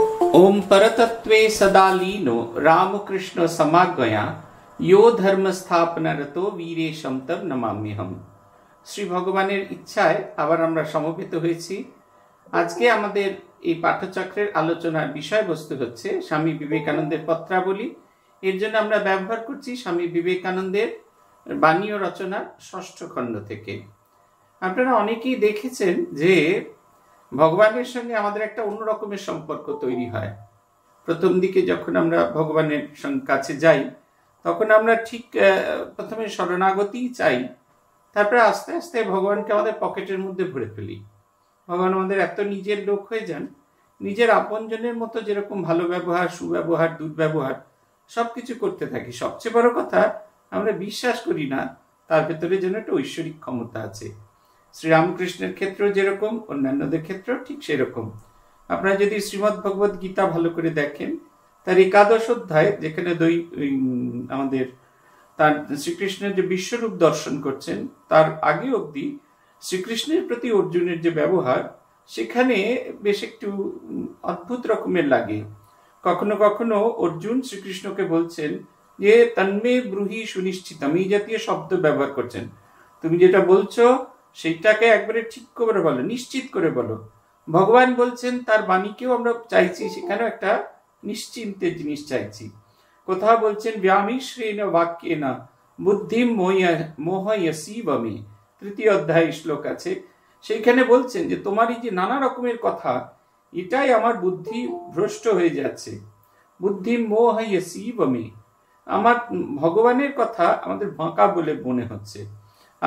ओम परतत्वे सदा लीनो रामकृष्ण समाज्ञया यो ধর্ম স্থাপনারত বীরেশম তব নমাম্যহম শ্রী ভগবানের ইচ্ছায় আবার আমরা সমবেত হয়েছি আজকে আমাদের এই পাঠচক্রের আলোচনার বিষয়বস্তু হচ্ছে স্বামী বিবেকানন্দের পত্রাবলী এর জন্য আমরা ব্যবহার করছি স্বামী বিবেকানন্দের বাণী ও রচনার ষষ্ঠ খণ্ড থেকে আপনারা অনেকেই দেখেছেন যে ভগবানের সঙ্গে আমাদের একটা অন্য রকমের সম্পর্ক তৈরি হয় প্রথম দিকে যখন আমরা ভগবানের কাছে যাই তখন আমরা ঠিক প্রথমে শরণাগতি চাই তারপরে আস্তে আস্তে ভগবানকে আমাদের পকেটের মধ্যে ভরে ফেলি ভগবান আমাদের এত নিজের লোক হয়ে যান নিজের আপনজনের মতো যেরকম ভালো ব্যবহার সুব্যবহার দুর্ব্যবহার সব কিছু করতে থাকি সবচেয়ে বড় কথা আমরা বিশ্বাস করি না তার ভেতরে যেন একটা ঐশ্বরিক ক্ষমতা আছে শ্রীরামকৃষ্ণের ক্ষেত্রেও যেরকম অন্যান্যদের ক্ষেত্রেও ঠিক সেরকম আপনারা যদি শ্রীমৎ ভগবত গীতা ভালো করে দেখেন তার একাদশ অধ্যায় যেখানে দুই আমাদের তার শ্রীকৃষ্ণের যে বিশ্বরূপ দর্শন করছেন তার আগে অবধি শ্রীকৃষ্ণের প্রতি অর্জুনের যে ব্যবহার সেখানে বেশ একটু অদ্ভুত রকমের লাগে কখনো কখনো অর্জুন শ্রীকৃষ্ণকে বলছেন যে তন্মে ব্রুহি সুনিশ্চিত আমি জাতীয় শব্দ ব্যবহার করছেন তুমি যেটা বলছো সেইটাকে একবারে ঠিক করে বলো নিশ্চিত করে বলো ভগবান বলছেন তার বাণীকেও আমরা চাইছি সেখানেও একটা নিশ্চিন্তের জিনিস চাইছি কোথাও বলছেন ব্যামিশ্রেণ বাক্যে না বুদ্ধি মোহয়সিবামি তৃতীয় অধ্যায় শ্লোক আছে সেইখানে বলছেন যে তোমার এই যে নানা রকমের কথা এটাই আমার বুদ্ধি ভ্রষ্ট হয়ে যাচ্ছে বুদ্ধি মোহয়সিবামি আমার ভগবানের কথা আমাদের বাঁকা বলে মনে হচ্ছে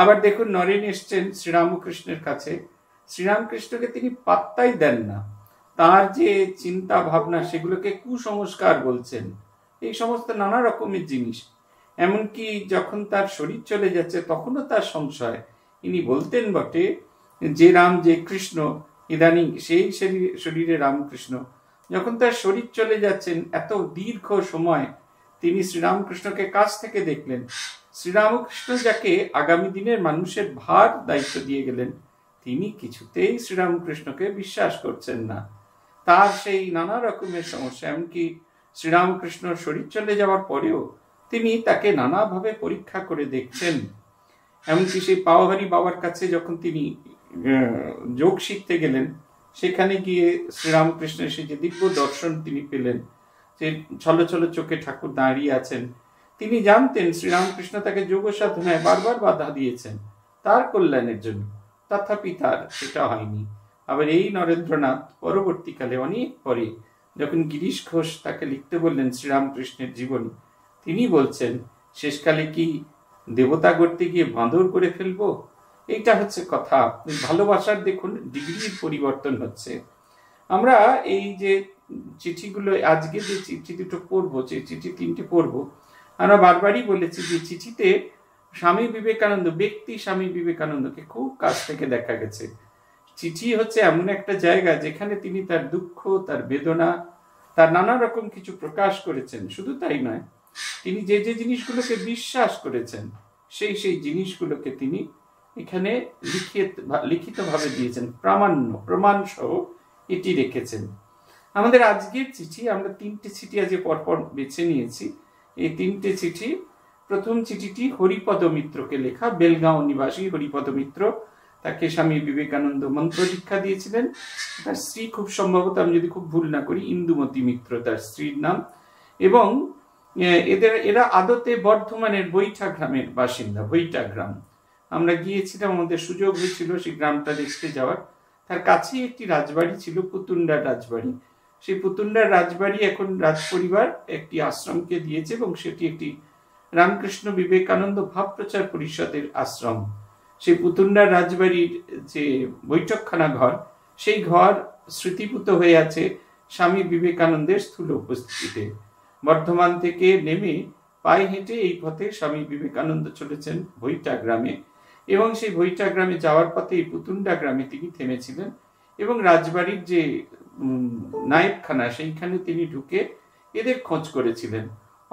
আবার দেখুন নরেন এসছেন শ্রীরামকৃষ্ণের কাছে শ্রীরামকৃষ্ণকে তিনি পাত্তাই দেন না তার যে চিন্তা ভাবনা সেগুলোকে কুসংস্কার বলছেন এই সমস্ত নানা রকমের জিনিস এমনকি যখন তার শরীর চলে যাচ্ছে তখনও তার সংশয় ইনি বলতেন বটে যে রাম যে কৃষ্ণ ইদানিং সেই শরীরে রামকৃষ্ণ যখন তার শরীর চলে যাচ্ছেন এত দীর্ঘ সময় তিনি শ্রীরামকৃষ্ণকে কাছ থেকে দেখলেন শ্রীরামকৃষ্ণ যাকে আগামী দিনের মানুষের ভার দায়িত্ব দিয়ে গেলেন তিনি কিছুতেই শ্রীরামকৃষ্ণকে বিশ্বাস করছেন না তার সেই নানা রকমের সমস্যা এমনকি শ্রীরামকৃষ্ণ শরীর চলে যাওয়ার পরেও তিনি তাকে নানাভাবে পরীক্ষা করে দেখছেন এমনকি সেই পাওয়াহারি বাবার কাছে যখন তিনি যোগ শিখতে গেলেন সেখানে গিয়ে শ্রীরামকৃষ্ণের সেই যে দিব্য দর্শন তিনি পেলেন যে ছলো ছলো চোখে ঠাকুর দাঁড়িয়ে আছেন তিনি জানতেন শ্রীরামকৃষ্ণ তাকে যোগ সাধনায় বারবার বাধা দিয়েছেন তার কল্যাণের জন্য তথাপি তার সেটা হয়নি আবার এই নরেন্দ্রনাথ পরবর্তীকালে অনেক পরে যখন গিরিশ ঘোষ তাকে লিখতে বললেন শ্রীরামকৃষ্ণের জীবন তিনি বলছেন শেষকালে কি দেবতা করতে গিয়ে বাঁদর করে ফেলবো এইটা হচ্ছে কথা ভালোবাসার দেখুন ডিগ্রির পরিবর্তন হচ্ছে আমরা এই যে চিঠিগুলো আজকে যে চিঠি দুটো পড়বো যে চিঠি তিনটি পড়বো আমরা বারবারই বলেছি যে চিঠিতে স্বামী বিবেকানন্দ ব্যক্তি স্বামী বিবেকানন্দকে খুব কাছ থেকে দেখা গেছে চিঠি হচ্ছে এমন একটা জায়গা যেখানে তিনি তার দুঃখ তার বেদনা তার নানা রকম কিছু প্রকাশ করেছেন শুধু তাই নয় তিনি যে যে জিনিসগুলোকে বিশ্বাস করেছেন সেই সেই জিনিসগুলোকে তিনি এখানে লিখিতভাবে দিয়েছেন প্রামাণ্য প্রমাণ সহ এটি রেখেছেন আমাদের আজকের চিঠি আমরা তিনটি চিঠি আজকে পরপর বেছে নিয়েছি এই তিনটে চিঠি প্রথম চিঠিটি হরিপদ মিত্রকে লেখা বেলগাঁও নিবাসী হরিপদ মিত্র তাকে স্বামী বিবেকানন্দ মন্ত্র দীক্ষা দিয়েছিলেন তার স্ত্রী খুব সম্ভবত আমি যদি খুব ভুল না করি ইন্দুমতী মিত্র তার স্ত্রীর নাম এবং এদের এরা আদতে বর্ধমানের বৈঠা গ্রামের বাসিন্দা বৈঠা গ্রাম আমরা গিয়েছিলাম আমাদের সুযোগ হয়েছিল সেই গ্রামটা দেখতে যাওয়ার তার কাছেই একটি রাজবাড়ি ছিল পুতুন্ডা রাজবাড়ি সেই পুতুল্লার রাজবাড়ি এখন রাজ পরিবার একটি আশ্রমকে দিয়েছে এবং সেটি একটি রামকৃষ্ণ বিবেকানন্দ ভাব প্রচার পরিষদের আশ্রম সেই পুতুন্ডা রাজবাড়ির যে বৈঠকখানা ঘর সেই ঘর স্মৃতিপুত হয়ে আছে স্বামী বিবেকানন্দের স্থূল উপস্থিতিতে বর্ধমান থেকে নেমে পায়ে হেঁটে এই পথে স্বামী বিবেকানন্দ চলেছেন ভৈটা গ্রামে এবং সেই ভৈটা গ্রামে যাওয়ার পথে এই পুতুন্ডা গ্রামে তিনি থেমেছিলেন এবং রাজবাড়ির যে নায়েবখানা সেইখানে তিনি ঢুকে এদের খোঁজ করেছিলেন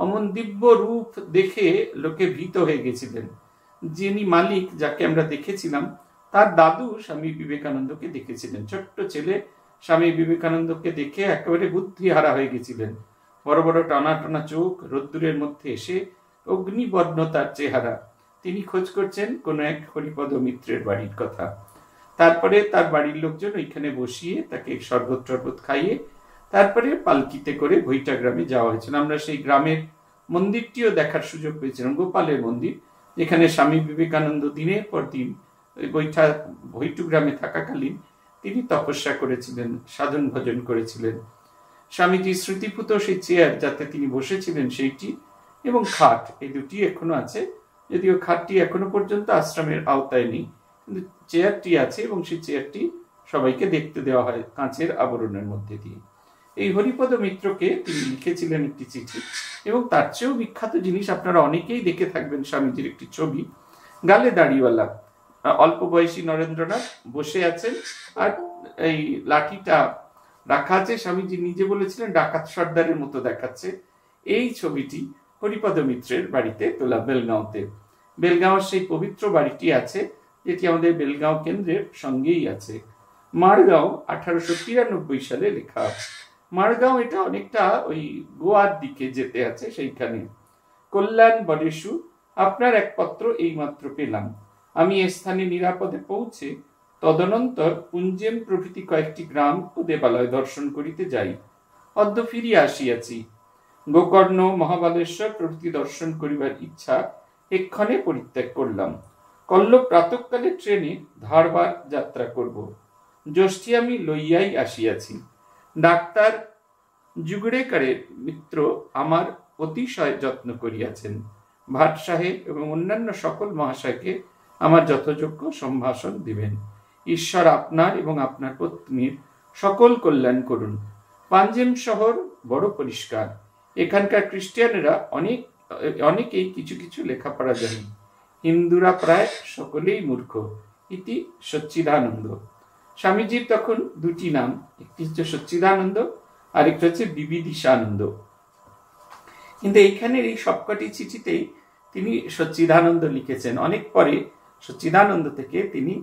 অমন দিব্য রূপ দেখে লোকে ভীত হয়ে গেছিলেন যিনি মালিক যাকে আমরা দেখেছিলাম তার দাদু স্বামী বিবেকানন্দকে দেখেছিলেন ছোট্ট ছেলে স্বামী বিবেকানন্দকে দেখে একেবারে বুদ্ধিহারা হয়ে গেছিলেন বড় বড় টানা টানা চোখ রোদ্দুরের মধ্যে এসে অগ্নিবর্ণ তার চেহারা তিনি খোঁজ করছেন কোনো এক হরিপদ মিত্রের বাড়ির কথা তারপরে তার বাড়ির লোকজন ওইখানে বসিয়ে তাকে শরবত টরবত খাইয়ে তারপরে পালকিতে করে ভৈটা গ্রামে যাওয়া হয়েছিল আমরা সেই গ্রামের মন্দিরটিও দেখার সুযোগ পেয়েছিলাম গোপালের মন্দির যেখানে স্বামী বিবেকানন্দ দিনের পর দিন বৈঠা ভৈটু গ্রামে থাকাকালীন তিনি তপস্যা করেছিলেন সাধন ভজন করেছিলেন স্বামীজি স্মৃতিপুত সেই চেয়ার যাতে তিনি বসেছিলেন সেইটি এবং খাট এই দুটি এখনো আছে যদিও খাটটি এখনো পর্যন্ত আশ্রমের আওতায় নেই চেয়ারটি আছে এবং সেই চেয়ারটি সবাইকে দেখতে দেওয়া হয় কাঁচের আবরণের মধ্যে দিয়ে এই হরিপদ মিত্রকে তিনি লিখেছিলেন একটি চিঠি এবং তার চেয়েও বিখ্যাত জিনিস আপনারা অনেকেই দেখে থাকবেন স্বামীজির একটি ছবি গালে দাড়িওয়ালা অল্প বয়সী নরেন্দ্রনাথ বসে আছেন আর এই লাঠিটা রাখা আছে স্বামীজি নিজে বলেছিলেন ডাকাত সর্দারের মতো দেখাচ্ছে এই ছবিটি হরিপদ মিত্রের বাড়িতে তোলা বেলগাঁওতে বেলগাঁওয়ের সেই পবিত্র বাড়িটি আছে যেটি আমাদের বেলগাঁও কেন্দ্রের সঙ্গেই আছে মারগাঁও আঠারোশো তিরানব্বই সালে লেখা মারগাঁও এটা অনেকটা ওই গোয়ার দিকে যেতে আছে সেইখানে কল্যাণ বরেশু আপনার এক পত্র মাত্র পেলাম আমি স্থানে নিরাপদে পৌঁছে তদনন্তর পুঞ্জেম প্রভৃতি কয়েকটি গ্রাম ও দেবালয় দর্শন করিতে যাই অদ্য ফিরিয়া আসিয়াছি গোকর্ণ মহাবালেশ্বর প্রভৃতি দর্শন করিবার ইচ্ছা এক্ষণে পরিত্যাগ করলাম কল্লব প্রাতকালে ট্রেনে ধারবার যাত্রা করব যষ্টি আমি লইয়াই আসিয়াছি ডাক্তার যুগড়েকারের মিত্র আমার অতিশয় যত্ন করিয়াছেন ভাট সাহেব এবং অন্যান্য সকল মহাশয়কে আমার যথাযোগ্য সম্ভাষণ দিবেন ঈশ্বর আপনার এবং আপনার পত্নীর সকল কল্যাণ করুন পাঞ্জেম শহর বড় পরিষ্কার এখানকার খ্রিস্টিয়ানেরা অনেক অনেকেই কিছু কিছু লেখাপড়া জানেন হিন্দুরা প্রায় সকলেই মূর্খ ইতি সচ্চিদানন্দ স্বামীজির তখন দুটি নাম একটি হচ্ছে সচ্চিদানন্দ আরেকটা হচ্ছে বিবিদিশানন্দ কিন্তু এইখানের এই সবকটি চিঠিতেই তিনি সচ্চিদানন্দ লিখেছেন অনেক পরে সচ্চিদানন্দ থেকে তিনি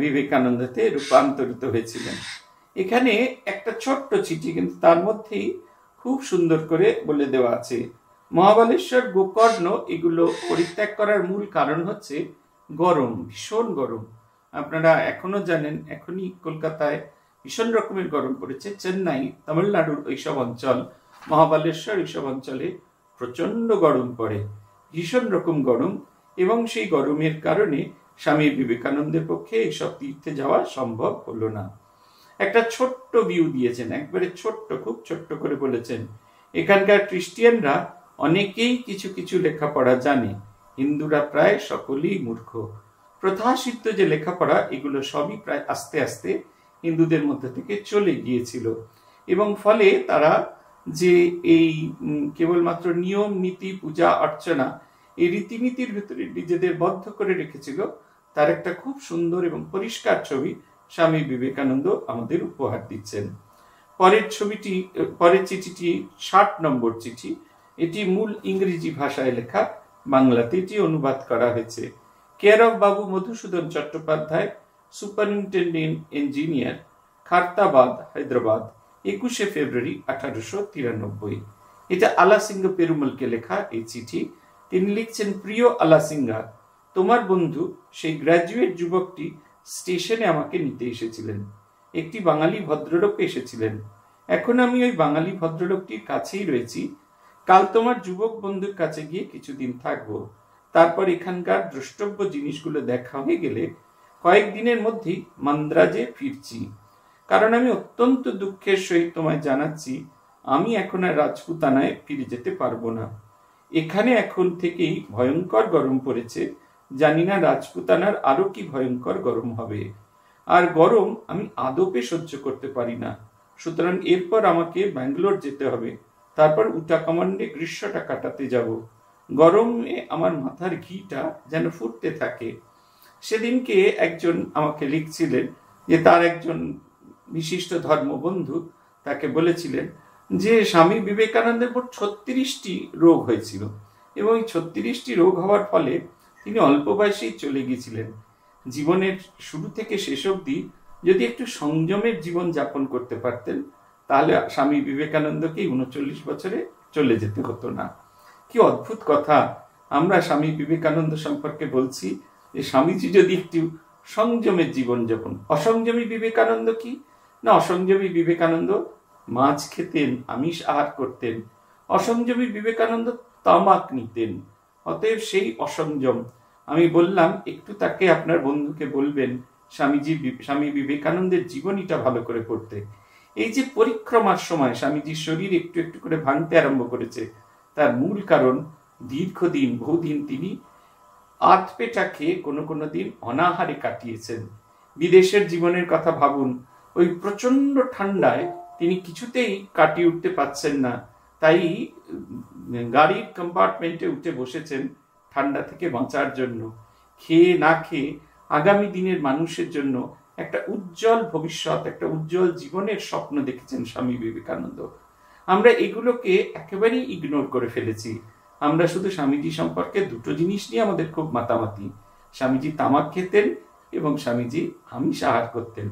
বিবেকানন্দতে রূপান্তরিত হয়েছিলেন এখানে একটা ছোট্ট চিঠি কিন্তু তার মধ্যেই খুব সুন্দর করে বলে দেওয়া আছে মহাবালেশ্বর গোকর্ণ এগুলো পরিত্যাগ করার মূল কারণ হচ্ছে গরম ভীষণ গরম আপনারা এখনো জানেন এখনই কলকাতায় ভীষণ রকমের গরম পড়েছে চেন্নাই তামিলনাড়ুর এইসব অঞ্চল মহাবালেশ্বর এইসব অঞ্চলে প্রচণ্ড গরম পড়ে ভীষণ রকম গরম এবং সেই গরমের কারণে স্বামী বিবেকানন্দের পক্ষে এইসব তীর্থে যাওয়া সম্ভব হলো না একটা ছোট্ট ভিউ দিয়েছেন একবারে ছোট্ট খুব ছোট্ট করে বলেছেন এখানকার খ্রিস্টিয়ানরা অনেকেই কিছু কিছু লেখাপড়া জানে হিন্দুরা প্রায় সকলেই মূর্খ প্রথাসিদ্ধ যে লেখাপড়া এগুলো সবই প্রায় আস্তে আস্তে হিন্দুদের মধ্যে থেকে চলে গিয়েছিল এবং ফলে তারা যে এই কেবলমাত্র নিয়ম নীতি পূজা অর্চনা এই রীতিনীতির ভিতরে নিজেদের বদ্ধ করে রেখেছিল তার একটা খুব সুন্দর এবং পরিষ্কার ছবি স্বামী বিবেকানন্দ আমাদের উপহার দিচ্ছেন পরের ছবিটি পরের চিঠিটি ষাট নম্বর চিঠি এটি মূল ইংরেজি ভাষায় লেখা বাংলাতে এটি অনুবাদ করা হয়েছে কেরব বাবু মধুসূদন চট্টোপাধ্যায় সুপারিনটেন্ডেন্ট ইঞ্জিনিয়ার খার্তাবাদ হায়দ্রাবাদ একুশে ফেব্রুয়ারি আঠারোশো তিরানব্বই এটা আলাসিংহ পেরুমলকে লেখা এই চিঠি তিনি লিখছেন প্রিয় আলাসিঙ্গা তোমার বন্ধু সেই গ্র্যাজুয়েট যুবকটি স্টেশনে আমাকে নিতে এসেছিলেন একটি বাঙালি ভদ্রলোক এসেছিলেন এখন আমি ওই বাঙালি ভদ্রলোকটির কাছেই রয়েছি কাল তোমার যুবক বন্ধুর কাছে গিয়ে কিছুদিন থাকবো তারপর এখানকার দ্রষ্টব্য জিনিসগুলো দেখা হয়ে গেলে কয়েকদিনের মধ্যেই মান্দ্রাজে ফিরছি কারণ আমি অত্যন্ত দুঃখের সহিত তোমায় জানাচ্ছি আমি এখন আর রাজপুতানায় ফিরে যেতে পারবো না এখানে এখন থেকেই ভয়ঙ্কর গরম পড়েছে জানি না রাজপুতানার আরো কি ভয়ঙ্কর গরম হবে আর গরম আমি আদপে সহ্য করতে পারি না সুতরাং এরপর আমাকে ব্যাঙ্গালোর যেতে হবে তারপর উত্তাকমান্ডে গ্রীষ্মটা কাটাতে যাব গরমে আমার মাথার ঘিটা যেন ফুটতে থাকে সেদিনকে একজন আমাকে লিখছিলেন যে তার একজন বিশিষ্ট ধর্মবন্ধু তাকে বলেছিলেন যে স্বামী বিবেকানন্দের মোট ছত্রিশটি রোগ হয়েছিল এবং এই ছত্রিশটি রোগ হওয়ার ফলে তিনি অল্প বয়সেই চলে গিয়েছিলেন জীবনের শুরু থেকে শেষ অবধি যদি একটু সংযমের জীবন যাপন করতে পারতেন তাহলে স্বামী বিবেকানন্দকেই উনচল্লিশ বছরে চলে যেতে হতো না কি অদ্ভুত কথা আমরা স্বামী বিবেকানন্দ সম্পর্কে বলছি যে স্বামীজি যদি একটি সংযমের জীবন যাপন অসংযমী বিবেকানন্দ কি না অসংযমী বিবেকানন্দ মাছ খেতেন আমিষ আহার করতেন অসংযমী বিবেকানন্দ তামাক নিতেন অতএব সেই অসংযম আমি বললাম একটু তাকে আপনার বন্ধুকে বলবেন স্বামীজি স্বামী বিবেকানন্দের জীবনীটা ভালো করে পড়তে এই যে পরিক্রমার সময় স্বামীজির শরীর একটু একটু করে ভাঙতে আরম্ভ করেছে তার মূল কারণ দীর্ঘদিন বহুদিন তিনি আতপেটা খেয়ে কোনো কোনো দিন অনাহারে কাটিয়েছেন বিদেশের জীবনের কথা ভাবুন ওই প্রচন্ড ঠান্ডায় তিনি কিছুতেই কাটিয়ে উঠতে পাচ্ছেন না তাই গাড়ির কম্পার্টমেন্টে উঠে বসেছেন ঠান্ডা থেকে বাঁচার জন্য খেয়ে না খেয়ে আগামী দিনের মানুষের জন্য একটা উজ্জ্বল ভবিষ্যৎ একটা উজ্জ্বল জীবনের স্বপ্ন দেখেছেন স্বামী বিবেকানন্দ আমরা এগুলোকে একেবারেই ইগনোর করে ফেলেছি আমরা শুধু স্বামীজি সম্পর্কে দুটো জিনিস নিয়ে আমাদের খুব মাতামাতি স্বামীজি তামাক খেতেন এবং স্বামীজি আমিষ আহার করতেন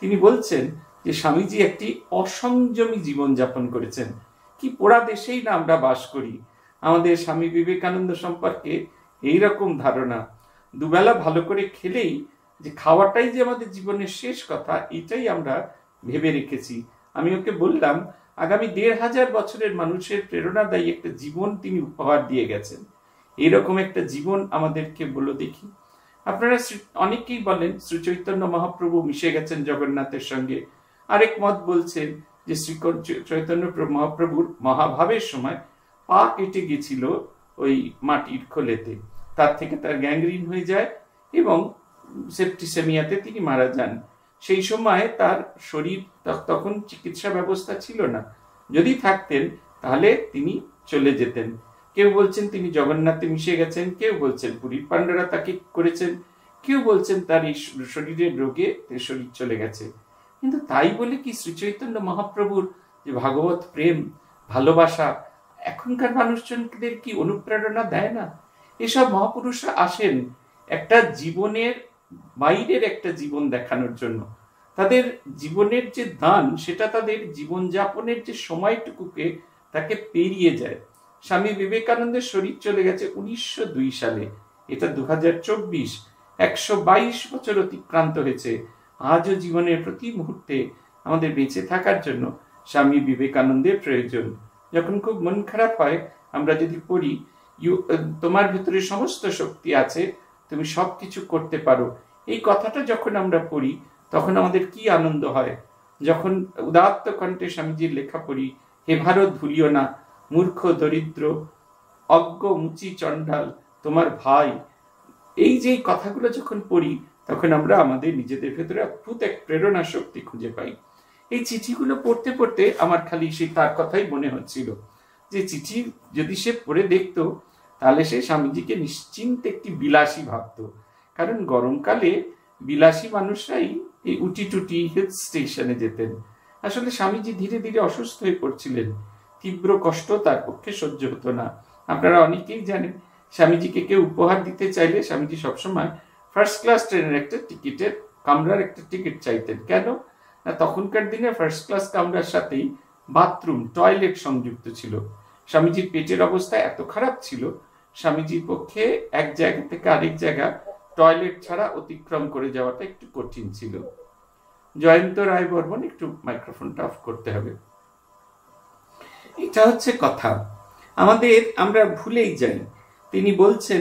তিনি বলছেন যে স্বামীজি একটি অসংযমী জীবন যাপন করেছেন কি পোড়া দেশেই না আমরা বাস করি আমাদের স্বামী বিবেকানন্দ সম্পর্কে এইরকম ধারণা দুবেলা ভালো করে খেলেই যে খাওয়াটাই যে আমাদের জীবনের শেষ কথা এটাই আমরা ভেবে রেখেছি আমি ওকে বললাম আগামী দেড় হাজার বছরের মানুষের প্রেরণাদায়ী একটা জীবন তিনি উপহার দিয়ে গেছেন এরকম একটা জীবন আমাদেরকে বলো দেখি আপনারা অনেকেই বলেন শ্রীচৈতন্য মহাপ্রভু মিশে গেছেন জগন্নাথের সঙ্গে আরেক মত বলছেন যে শ্রী চৈতন্য মহাপ্রভুর মহাভাবের সময় পা কেটে গেছিল ওই মাটির খোলেতে তার থেকে তার গ্যাংরিন হয়ে যায় এবং সেপ্টিসেমিয়াতে তিনি মারা যান সেই সময় তার শরীর তখন চিকিৎসা ব্যবস্থা ছিল না যদি থাকতেন তাহলে তিনি চলে যেতেন কেউ বলছেন তিনি জগন্নাথে মিশে গেছেন কেউ বলছেন পুরীর পাণ্ডারা তাকে করেছেন কেউ বলছেন তার এই শরীরের রোগে শরীর চলে গেছে কিন্তু তাই বলে কি শ্রীচৈতন্য মহাপ্রভুর যে ভাগবত প্রেম ভালোবাসা এখনকার মানুষজনদের কি অনুপ্রেরণা দেয় না এসব মহাপুরুষরা আসেন একটা জীবনের বাইরের একটা জীবন দেখানোর জন্য তাদের জীবনের যে দান সেটা তাদের জীবনযাপনের যে সময়টুকুকে তাকে পেরিয়ে যায় স্বামী বিবেকানন্দের শরীর চলে গেছে উনিশশো সালে এটা দু হাজার চব্বিশ একশো বাইশ বছর অতিক্রান্ত হয়েছে আজও জীবনের প্রতি মুহূর্তে আমাদের বেঁচে থাকার জন্য স্বামী বিবেকানন্দের প্রয়োজন যখন খুব মন খারাপ হয় আমরা যদি পড়ি তোমার ভিতরে সমস্ত শক্তি আছে তুমি সব কিছু করতে পারো এই কথাটা যখন আমরা পড়ি তখন আমাদের কি আনন্দ হয় যখন উদাত্ত কণ্ঠে স্বামীজির লেখা পড়ি হে ভারত ভুলিও না মূর্খ দরিদ্র অজ্ঞ মুচি চণ্ডাল তোমার ভাই এই যে কথাগুলো যখন পড়ি তখন আমরা আমাদের নিজেদের ভেতরে অদ্ভুত এক প্রেরণা শক্তি খুঁজে পাই এই চিঠিগুলো পড়তে পড়তে আমার খালি সেই তার কথাই মনে হচ্ছিল যে চিঠি যদি সে পড়ে দেখতো তাহলে সে স্বামীজিকে নিশ্চিন্ত একটি বিলাসী ভাবত কারণ গরমকালে বিলাসী মানুষরাই এই উটি টুটি হিল স্টেশনে যেতেন আসলে স্বামীজি ধীরে ধীরে অসুস্থ হয়ে পড়ছিলেন তীব্র কষ্ট তার পক্ষে সহ্য হতো না আপনারা অনেকেই জানেন স্বামীজিকে কেউ উপহার দিতে চাইলে স্বামীজি সবসময় ফার্স্ট ক্লাস ট্রেনের একটা টিকিটের কামরার একটা টিকিট চাইতেন কেন না তখনকার দিনে ফার্স্ট ক্লাস কামরার সাথেই বাথরুম টয়লেট সংযুক্ত ছিল স্বামীজির পেটের অবস্থা এত খারাপ ছিল স্বামীজির পক্ষে এক জায়গা থেকে আরেক জায়গা টয়লেট ছাড়া অতিক্রম করে যাওয়াটা একটু কঠিন ছিল জয়ন্ত রায় বর্মন একটু মাইক্রোফোনটা অফ করতে হবে এটা হচ্ছে কথা আমাদের আমরা ভুলেই যাই তিনি বলছেন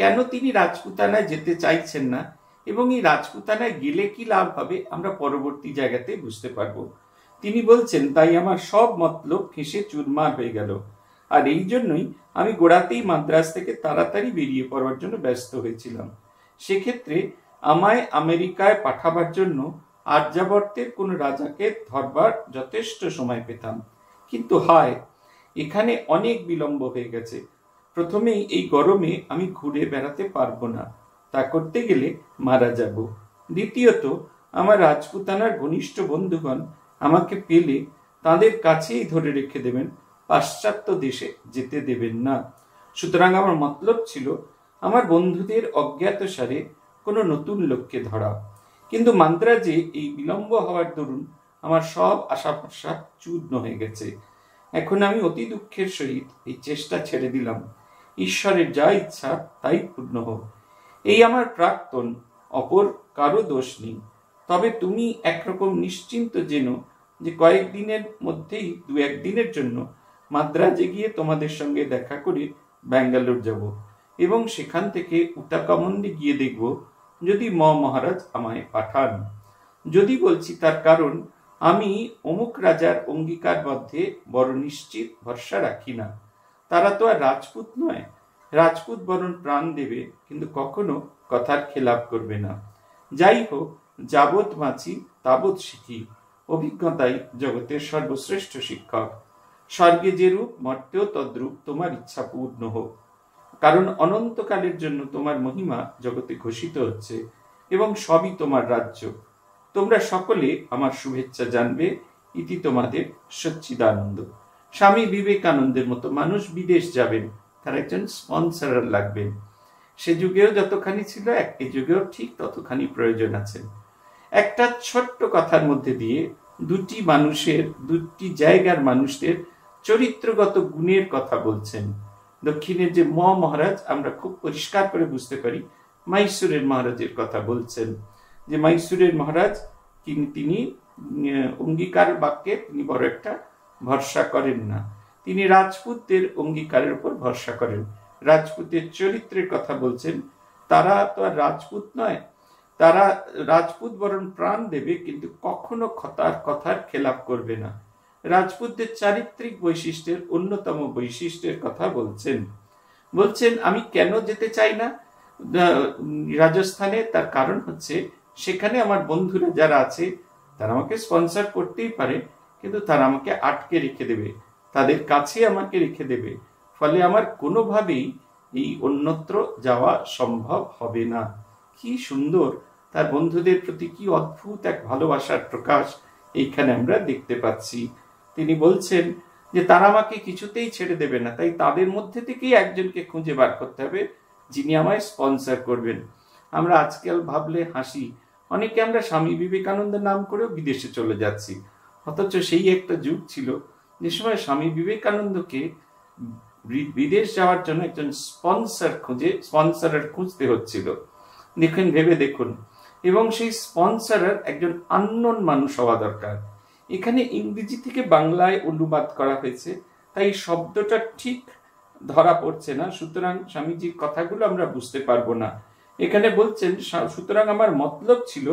কেন তিনি রাজপুতানায় যেতে চাইছেন না এবং এই রাজপুতানায় গেলে কি লাভ হবে আমরা পরবর্তী জায়গাতে বুঝতে পারবো তিনি বলছেন তাই আমার সব মতলব ফেঁসে চুরমার হয়ে গেল আর এই জন্যই আমি গোড়াতেই মাদ্রাজ থেকে তাড়াতাড়ি বেরিয়ে পড়ার জন্য ব্যস্ত হয়েছিলাম সেক্ষেত্রে আমায় আমেরিকায় পাঠাবার জন্য আর্যাবর্তের কোন রাজাকে ধরবার যথেষ্ট সময় পেতাম কিন্তু হায় এখানে অনেক বিলম্ব হয়ে গেছে প্রথমেই এই গরমে আমি ঘুরে বেড়াতে পারবো না তা করতে গেলে মারা যাব দ্বিতীয়ত আমার রাজপুতানার ঘনিষ্ঠ বন্ধুগণ আমাকে পেলে তাদের কাছেই ধরে রেখে দেবেন পাশ্চাত্য দেশে যেতে দেবেন না সুতরাং আমার মতলব ছিল আমার বন্ধুদের অজ্ঞাত সারে কোনো নতুন লোককে ধরা কিন্তু মান্দ্রাজে এই বিলম্ব হওয়ার দরুন আমার সব আশা ভরসা চূর্ণ হয়ে গেছে এখন আমি অতি দুঃখের সহিত এই চেষ্টা ছেড়ে দিলাম ঈশ্বরের যা ইচ্ছা তাই পূর্ণ হোক এই আমার প্রাক্তন অপর কারো দোষ নেই তবে তুমি একরকম নিশ্চিন্ত জেনো যে কয়েকদিনের মধ্যেই দু একদিনের জন্য মাদ্রাজে গিয়ে তোমাদের সঙ্গে দেখা করে ব্যাঙ্গালোর যাব এবং সেখান থেকে উটাকামন্দি গিয়ে দেখব যদি ম মহারাজ আমায় পাঠান যদি বলছি তার কারণ আমি অমুক রাজার অঙ্গীকার মধ্যে বড় নিশ্চিত ভরসা রাখি না তারা তো আর রাজপুত নয় রাজপুত বরণ প্রাণ দেবে কিন্তু কখনো কথার খেলাপ করবে না যাই হোক যাবৎ বাঁচি তাবৎ শিখি অভিজ্ঞতাই জগতের সর্বশ্রেষ্ঠ শিক্ষক স্বর্গে যেরূপ মর্তেও তদ্রূপ তোমার ইচ্ছা পূর্ণ হোক কারণ অনন্তকালের জন্য তোমার মহিমা জগতে ঘোষিত হচ্ছে এবং সবই তোমার রাজ্য তোমরা সকলে আমার শুভেচ্ছা জানবে ইতি তোমাদের সচ্চিদানন্দ স্বামী বিবেকানন্দের মতো মানুষ বিদেশ যাবেন তার একজন স্পন্সারার লাগবেন সে যুগেও যতখানি ছিল এক যুগেও ঠিক ততখানি প্রয়োজন আছে একটা ছোট্ট কথার মধ্যে দিয়ে দুটি মানুষের দুটি জায়গার মানুষদের চরিত্রগত গুণের কথা বলছেন দক্ষিণের যে ম মহারাজ আমরা খুব পরিষ্কার করে বুঝতে পারি মাইসুরের মহারাজের কথা বলছেন যে মাইসুরের মহারাজ তিনি অঙ্গীকার বাক্যে তিনি বড় একটা ভরসা করেন না তিনি রাজপুতদের অঙ্গীকারের উপর ভরসা করেন রাজপুতের চরিত্রের কথা বলছেন তারা তো আর রাজপুত নয় তারা রাজপুত বরণ প্রাণ দেবে কিন্তু কখনো কথার কথার খেলাপ করবে না রাজপুতদের চারিত্রিক বৈশিষ্ট্যের অন্যতম বৈশিষ্ট্যের কথা বলছেন বলছেন আমি কেন যেতে চাই না রাজস্থানে তার কারণ হচ্ছে সেখানে আমার বন্ধুরা যারা আছে তারা আমাকে স্পন্সার করতেই পারে কিন্তু তারা আমাকে আটকে রেখে দেবে তাদের কাছে আমাকে রেখে দেবে ফলে আমার কোনোভাবেই এই অন্যত্র যাওয়া সম্ভব হবে না কি সুন্দর তার বন্ধুদের প্রতি কি অদ্ভুত এক ভালোবাসার প্রকাশ এইখানে আমরা দেখতে পাচ্ছি তিনি বলছেন যে তারা আমাকে কিছুতেই ছেড়ে দেবে না তাই তাদের মধ্যে থেকেই একজনকে খুঁজে বার করতে হবে যিনি আমায় স্পন্সার করবেন আমরা আজকাল ভাবলে হাসি অনেকে আমরা স্বামী বিবেকানন্দের নাম করেও বিদেশে চলে যাচ্ছি অথচ সেই একটা যুগ ছিল যে সময় স্বামী বিবেকানন্দকে বিদেশ যাওয়ার জন্য একজন স্পন্সার খুঁজে স্পন্সারের খুঁজতে হচ্ছিল দেখুন ভেবে দেখুন এবং সেই স্পন্সারের একজন আন্নন মানুষ হওয়া দরকার এখানে ইংরেজি থেকে বাংলায় অনুবাদ করা হয়েছে তাই শব্দটা ঠিক ধরা পড়ছে না সুতরাং স্বামীজির কথাগুলো আমরা বুঝতে পারবো না এখানে বলছেন সুতরাং আমার মতলব ছিল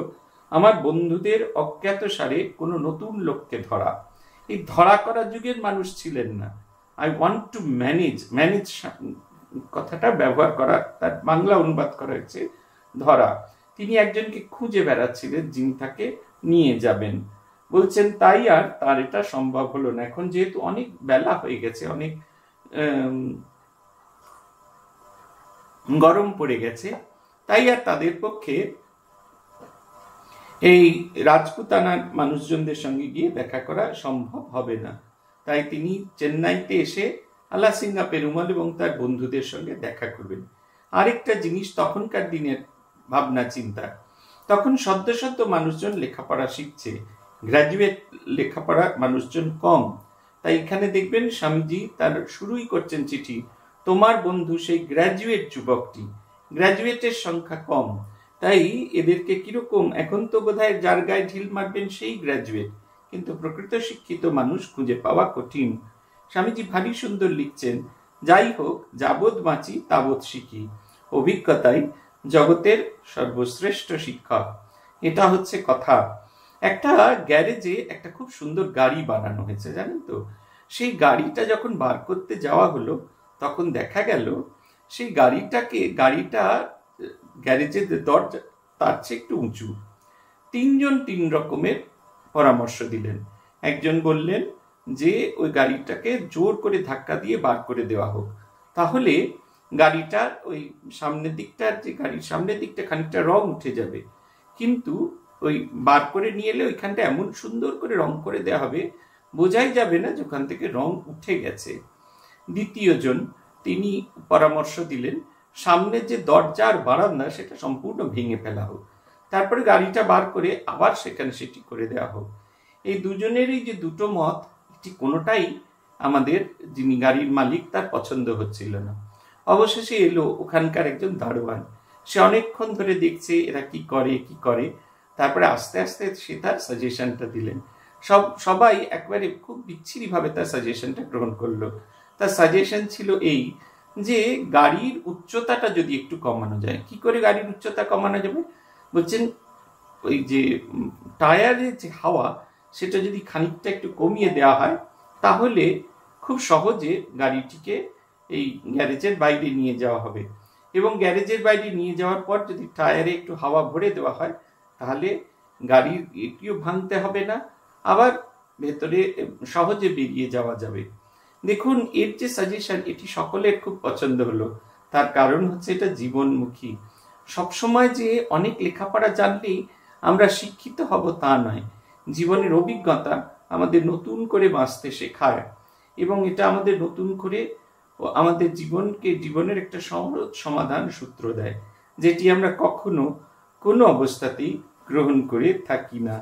আমার বন্ধুদের অজ্ঞাত সারে কোনো নতুন লোককে ধরা এই ধরা করা যুগের মানুষ ছিলেন না I want to manage manage কথাটা ব্যবহার করা তার বাংলা অনুবাদ করা হয়েছে ধরা তিনি একজনকে খুঁজে বেড়াচ্ছিলেন যিনি তাকে নিয়ে যাবেন বলছেন তাই আর তার এটা সম্ভব হলো না এখন যেহেতু অনেক বেলা হয়ে গেছে অনেক গরম পড়ে গেছে তাই আর তাদের পক্ষে এই রাজপুতানার মানুষজনদের সঙ্গে গিয়ে দেখা করা সম্ভব হবে না তাই তিনি চেন্নাইতে এসে সিংহা পেরুমাল এবং তার বন্ধুদের সঙ্গে দেখা করবেন আরেকটা জিনিস তখনকার দিনের ভাবনা চিন্তা তখন সদ্য সদ্য মানুষজন লেখাপড়া শিখছে গ্রাজুয়েট লেখাপড়া মানুষজন কম তাই এখানে দেখবেন স্বামীজি তার শুরুই করছেন চিঠি তোমার বন্ধু সেই গ্র্যাজুয়েট যুবকটি গ্রাজুয়েটের সংখ্যা কম তাই এদেরকে কিরকম এখন তো বোধহয় যার গায়ে ঢিল মারবেন সেই গ্র্যাজুয়েট কিন্তু প্রকৃত শিক্ষিত মানুষ খুঁজে পাওয়া কঠিন স্বামীজি ভারী সুন্দর লিখছেন যাই হোক যাবৎ বাঁচি তাবৎ শিখি অভিজ্ঞতাই জগতের সর্বশ্রেষ্ঠ শিক্ষক এটা হচ্ছে কথা একটা গ্যারেজে একটা খুব সুন্দর গাড়ি বানানো হয়েছে জানেন তো সেই গাড়িটা যখন বার করতে যাওয়া হলো তখন দেখা গেল সেই গাড়িটাকে গাড়িটা গ্যারেজের দরজা তার চেয়ে একটু উঁচু তিনজন তিন রকমের পরামর্শ দিলেন একজন বললেন যে ওই গাড়িটাকে জোর করে ধাক্কা দিয়ে বার করে দেওয়া হোক তাহলে গাড়িটার ওই সামনের দিকটা যে গাড়ির সামনের দিকটা খানিকটা রং উঠে যাবে কিন্তু ওই বার করে নিয়ে এলে ওইখানটা এমন সুন্দর করে রং করে দেওয়া হবে বোঝাই যাবে না যে ওখান থেকে রং উঠে গেছে দ্বিতীয়জন তিনি পরামর্শ দিলেন সামনের যে দরজা আর বারান্দা সেটা সম্পূর্ণ ভেঙে ফেলা হোক তারপরে গাড়িটা বার করে আবার সেখানে সেটি করে দেওয়া হোক এই দুজনেরই যে দুটো মত এটি কোনোটাই আমাদের যিনি গাড়ির মালিক তার পছন্দ হচ্ছিল না অবশেষে এলো ওখানকার একজন দারোয়ান সে অনেকক্ষণ ধরে দেখছে এরা কি করে কি করে তারপরে আস্তে আস্তে সে তার সাজেশনটা দিলেন সব সবাই একবারে খুব বিচ্ছিরিভাবে তার সাজেশনটা গ্রহণ করলো তার সাজেশন ছিল এই যে গাড়ির উচ্চতাটা যদি একটু কমানো যায় কি করে গাড়ির উচ্চতা কমানো যাবে বলছেন ওই যে টায়ারের যে হাওয়া সেটা যদি খানিকটা একটু কমিয়ে দেওয়া হয় তাহলে খুব সহজে গাড়িটিকে এই গ্যারেজের বাইরে নিয়ে যাওয়া হবে এবং গ্যারেজের বাইরে নিয়ে যাওয়ার পর যদি টায়ারে একটু হাওয়া ভরে দেওয়া হয় তাহলে গাড়ির এটিও ভাঙতে হবে না আবার ভেতরে সহজে বেরিয়ে যাওয়া যাবে দেখুন এর যে সাজেশন এটি সকলের খুব পছন্দ হলো তার কারণ হচ্ছে এটা জীবনমুখী সবসময় যে অনেক লেখাপড়া জানলেই আমরা শিক্ষিত হব তা নয় জীবনের অভিজ্ঞতা আমাদের নতুন করে বাঁচতে শেখায় এবং এটা আমাদের নতুন করে আমাদের জীবনকে জীবনের একটা সমাধান সূত্র দেয় যেটি আমরা কখনো কোনো অবস্থাতেই গ্রহণ করে থাকি না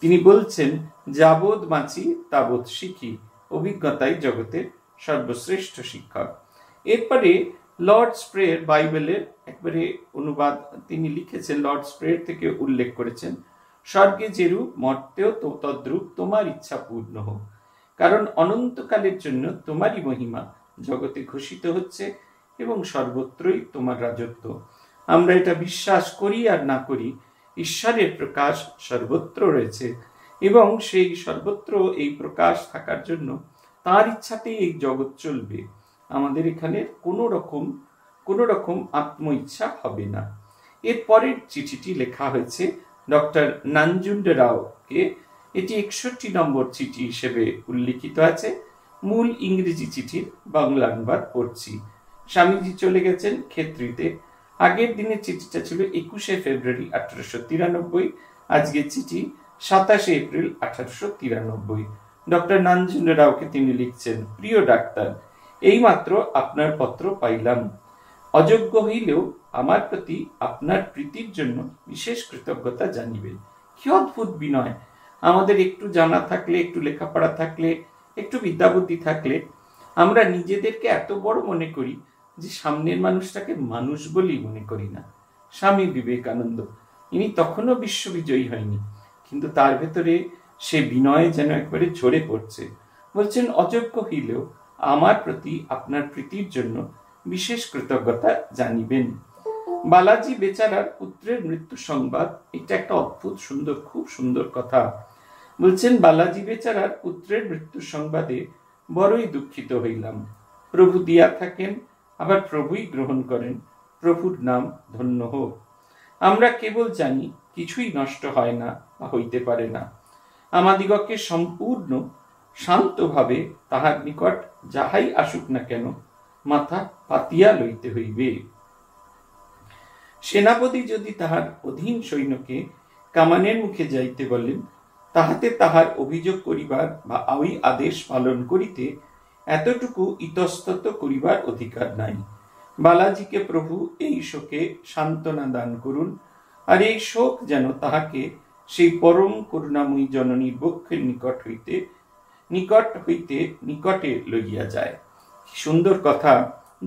তিনি বলছেন যাবৎ বাঁচি তাবৎ শিখি অভিজ্ঞতাই জগতের সর্বশ্রেষ্ঠ শিক্ষক এরপরে লর্ডস প্রেয়ার বাইবেলের একবারে অনুবাদ তিনি লিখেছেন লর্ডস প্রেয়ার থেকে উল্লেখ করেছেন স্বর্গে যেরূপ মর্তেও তো তদ্রূপ তোমার ইচ্ছা পূর্ণ হোক কারণ অনন্তকালের জন্য তোমারই মহিমা জগতে ঘোষিত হচ্ছে এবং সর্বত্রই তোমার রাজত্ব আমরা এটা বিশ্বাস করি আর না করি ঈশ্বরের প্রকাশ সর্বত্র রয়েছে এবং সেই সর্বত্র এই প্রকাশ থাকার জন্য তার ইচ্ছাতেই এই জগৎ চলবে আমাদের এখানে কোনো রকম কোনো রকম আত্ম ইচ্ছা হবে না এরপরের চিঠিটি লেখা হয়েছে ডক্টর নানজুন্ড রাওকে এটি একষট্টি নম্বর চিঠি হিসেবে উল্লিখিত আছে মূল ইংরেজি চিঠির বাংলা অনুবাদ পড়ছি স্বামীজি চলে গেছেন ক্ষেত্রীতে আগের দিনের চিঠিটা ছিল একুশে ফেব্রুয়ারি আঠারোশো তিরানব্বই আজকের চিঠি সাতাশে এপ্রিল আঠারোশো তিরানব্বই ডক্টর নাঞ্জুন রাওকে তিনি লিখছেন প্রিয় ডাক্তার এইমাত্র আপনার পত্র পাইলাম অযোগ্য হইলেও আমার প্রতি আপনার প্রীতির জন্য বিশেষ কৃতজ্ঞতা জানিবেন কি অদ্ভুত বিনয় আমাদের একটু জানা থাকলে একটু লেখাপড়া থাকলে একটু বিদ্যাবুদ্ধি থাকলে আমরা নিজেদেরকে এত বড় মনে করি যে সামনের মানুষটাকে মানুষ বলি মনে করি না স্বামী বিবেকানন্দ ইনি তখনও বিশ্ববিজয়ী হয়নি কিন্তু তার ভেতরে সে বিনয় যেন একবারে ঝরে পড়ছে বলছেন অযোগ্য হইলেও আমার প্রতি আপনার প্রীতির জন্য বিশেষ কৃতজ্ঞতা জানিবেন বালাজি বেচারার পুত্রের মৃত্যু সংবাদ এটা একটা অদ্ভুত সুন্দর খুব সুন্দর কথা বলছেন বালাজি বেচারার পুত্রের মৃত্যু সংবাদে বড়ই দুঃখিত হইলাম প্রভু দিয়া থাকেন আবার প্রভুই গ্রহণ করেন প্রভুর নাম ধন্য হোক আমরা কেবল জানি কিছুই নষ্ট হয় না বা হইতে পারে না আমাদিগকে সম্পূর্ণ শান্তভাবে তাহার নিকট যাহাই আসুক না কেন মাথা পাতিয়া লইতে হইবে সেনাপতি যদি তাহার অধীন সৈন্যকে কামানের মুখে যাইতে বলেন তাহাতে তাহার অভিযোগ করিবার বা ওই আদেশ পালন করিতে এতটুকু ইতস্তত করিবার অধিকার নাই বালাজিকে প্রভু এই শোকে সান্ত্বনা দান করুন আর এই শোক যেন তাহাকে সেই পরম করুণাময়ী জননীর বক্ষের নিকট হইতে নিকট হইতে নিকটে লইয়া যায় সুন্দর কথা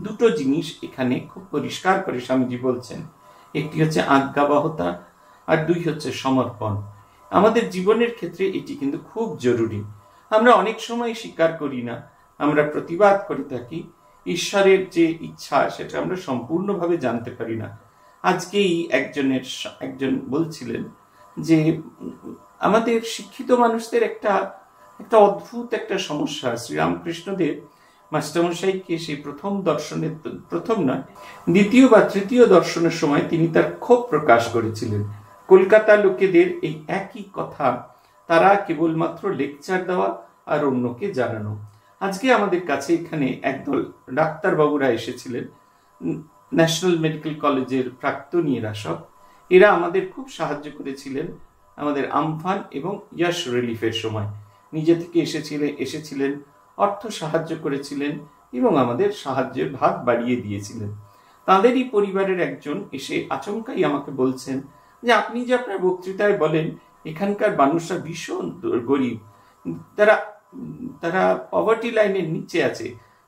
দুটো জিনিস এখানে খুব পরিষ্কার করে স্বামীজি বলছেন একটি হচ্ছে আজ্ঞাবাহতা আর দুই হচ্ছে সমর্পণ আমাদের জীবনের ক্ষেত্রে এটি কিন্তু খুব জরুরি আমরা অনেক সময় স্বীকার করি না আমরা প্রতিবাদ করে থাকি ঈশ্বরের যে ইচ্ছা সেটা আমরা সম্পূর্ণভাবে জানতে পারি না আজকেই একজনের একজন বলছিলেন যে আমাদের শিক্ষিত মানুষদের একটা একটা অদ্ভুত একটা সমস্যা শ্রীরামকৃষ্ণদেব মাস্টারমশাইকে সেই প্রথম দর্শনের প্রথম নয় দ্বিতীয় বা তৃতীয় দর্শনের সময় তিনি তার ক্ষোভ প্রকাশ করেছিলেন কলকাতা লোকেদের এই একই কথা তারা কেবলমাত্র লেকচার দেওয়া আর অন্যকে জানানো আজকে আমাদের কাছে এখানে একদল ডাক্তারবাবুরা এসেছিলেন ন্যাশনাল মেডিকেল কলেজের এরা সব এরা আমাদের খুব সাহায্য করেছিলেন আমাদের আমফান এবং ইয়াশ রিলিফের সময় নিজে থেকে এসেছিলেন এসেছিলেন অর্থ সাহায্য করেছিলেন এবং আমাদের সাহায্যের ভাগ বাড়িয়ে দিয়েছিলেন তাঁদেরই পরিবারের একজন এসে আচমকাই আমাকে বলছেন যে আপনি যে আপনার বক্তৃতায় বলেন এখানকার মানুষরা ভীষণ গরিব তারা তারা পভার্টি লাইনের নিচে আছে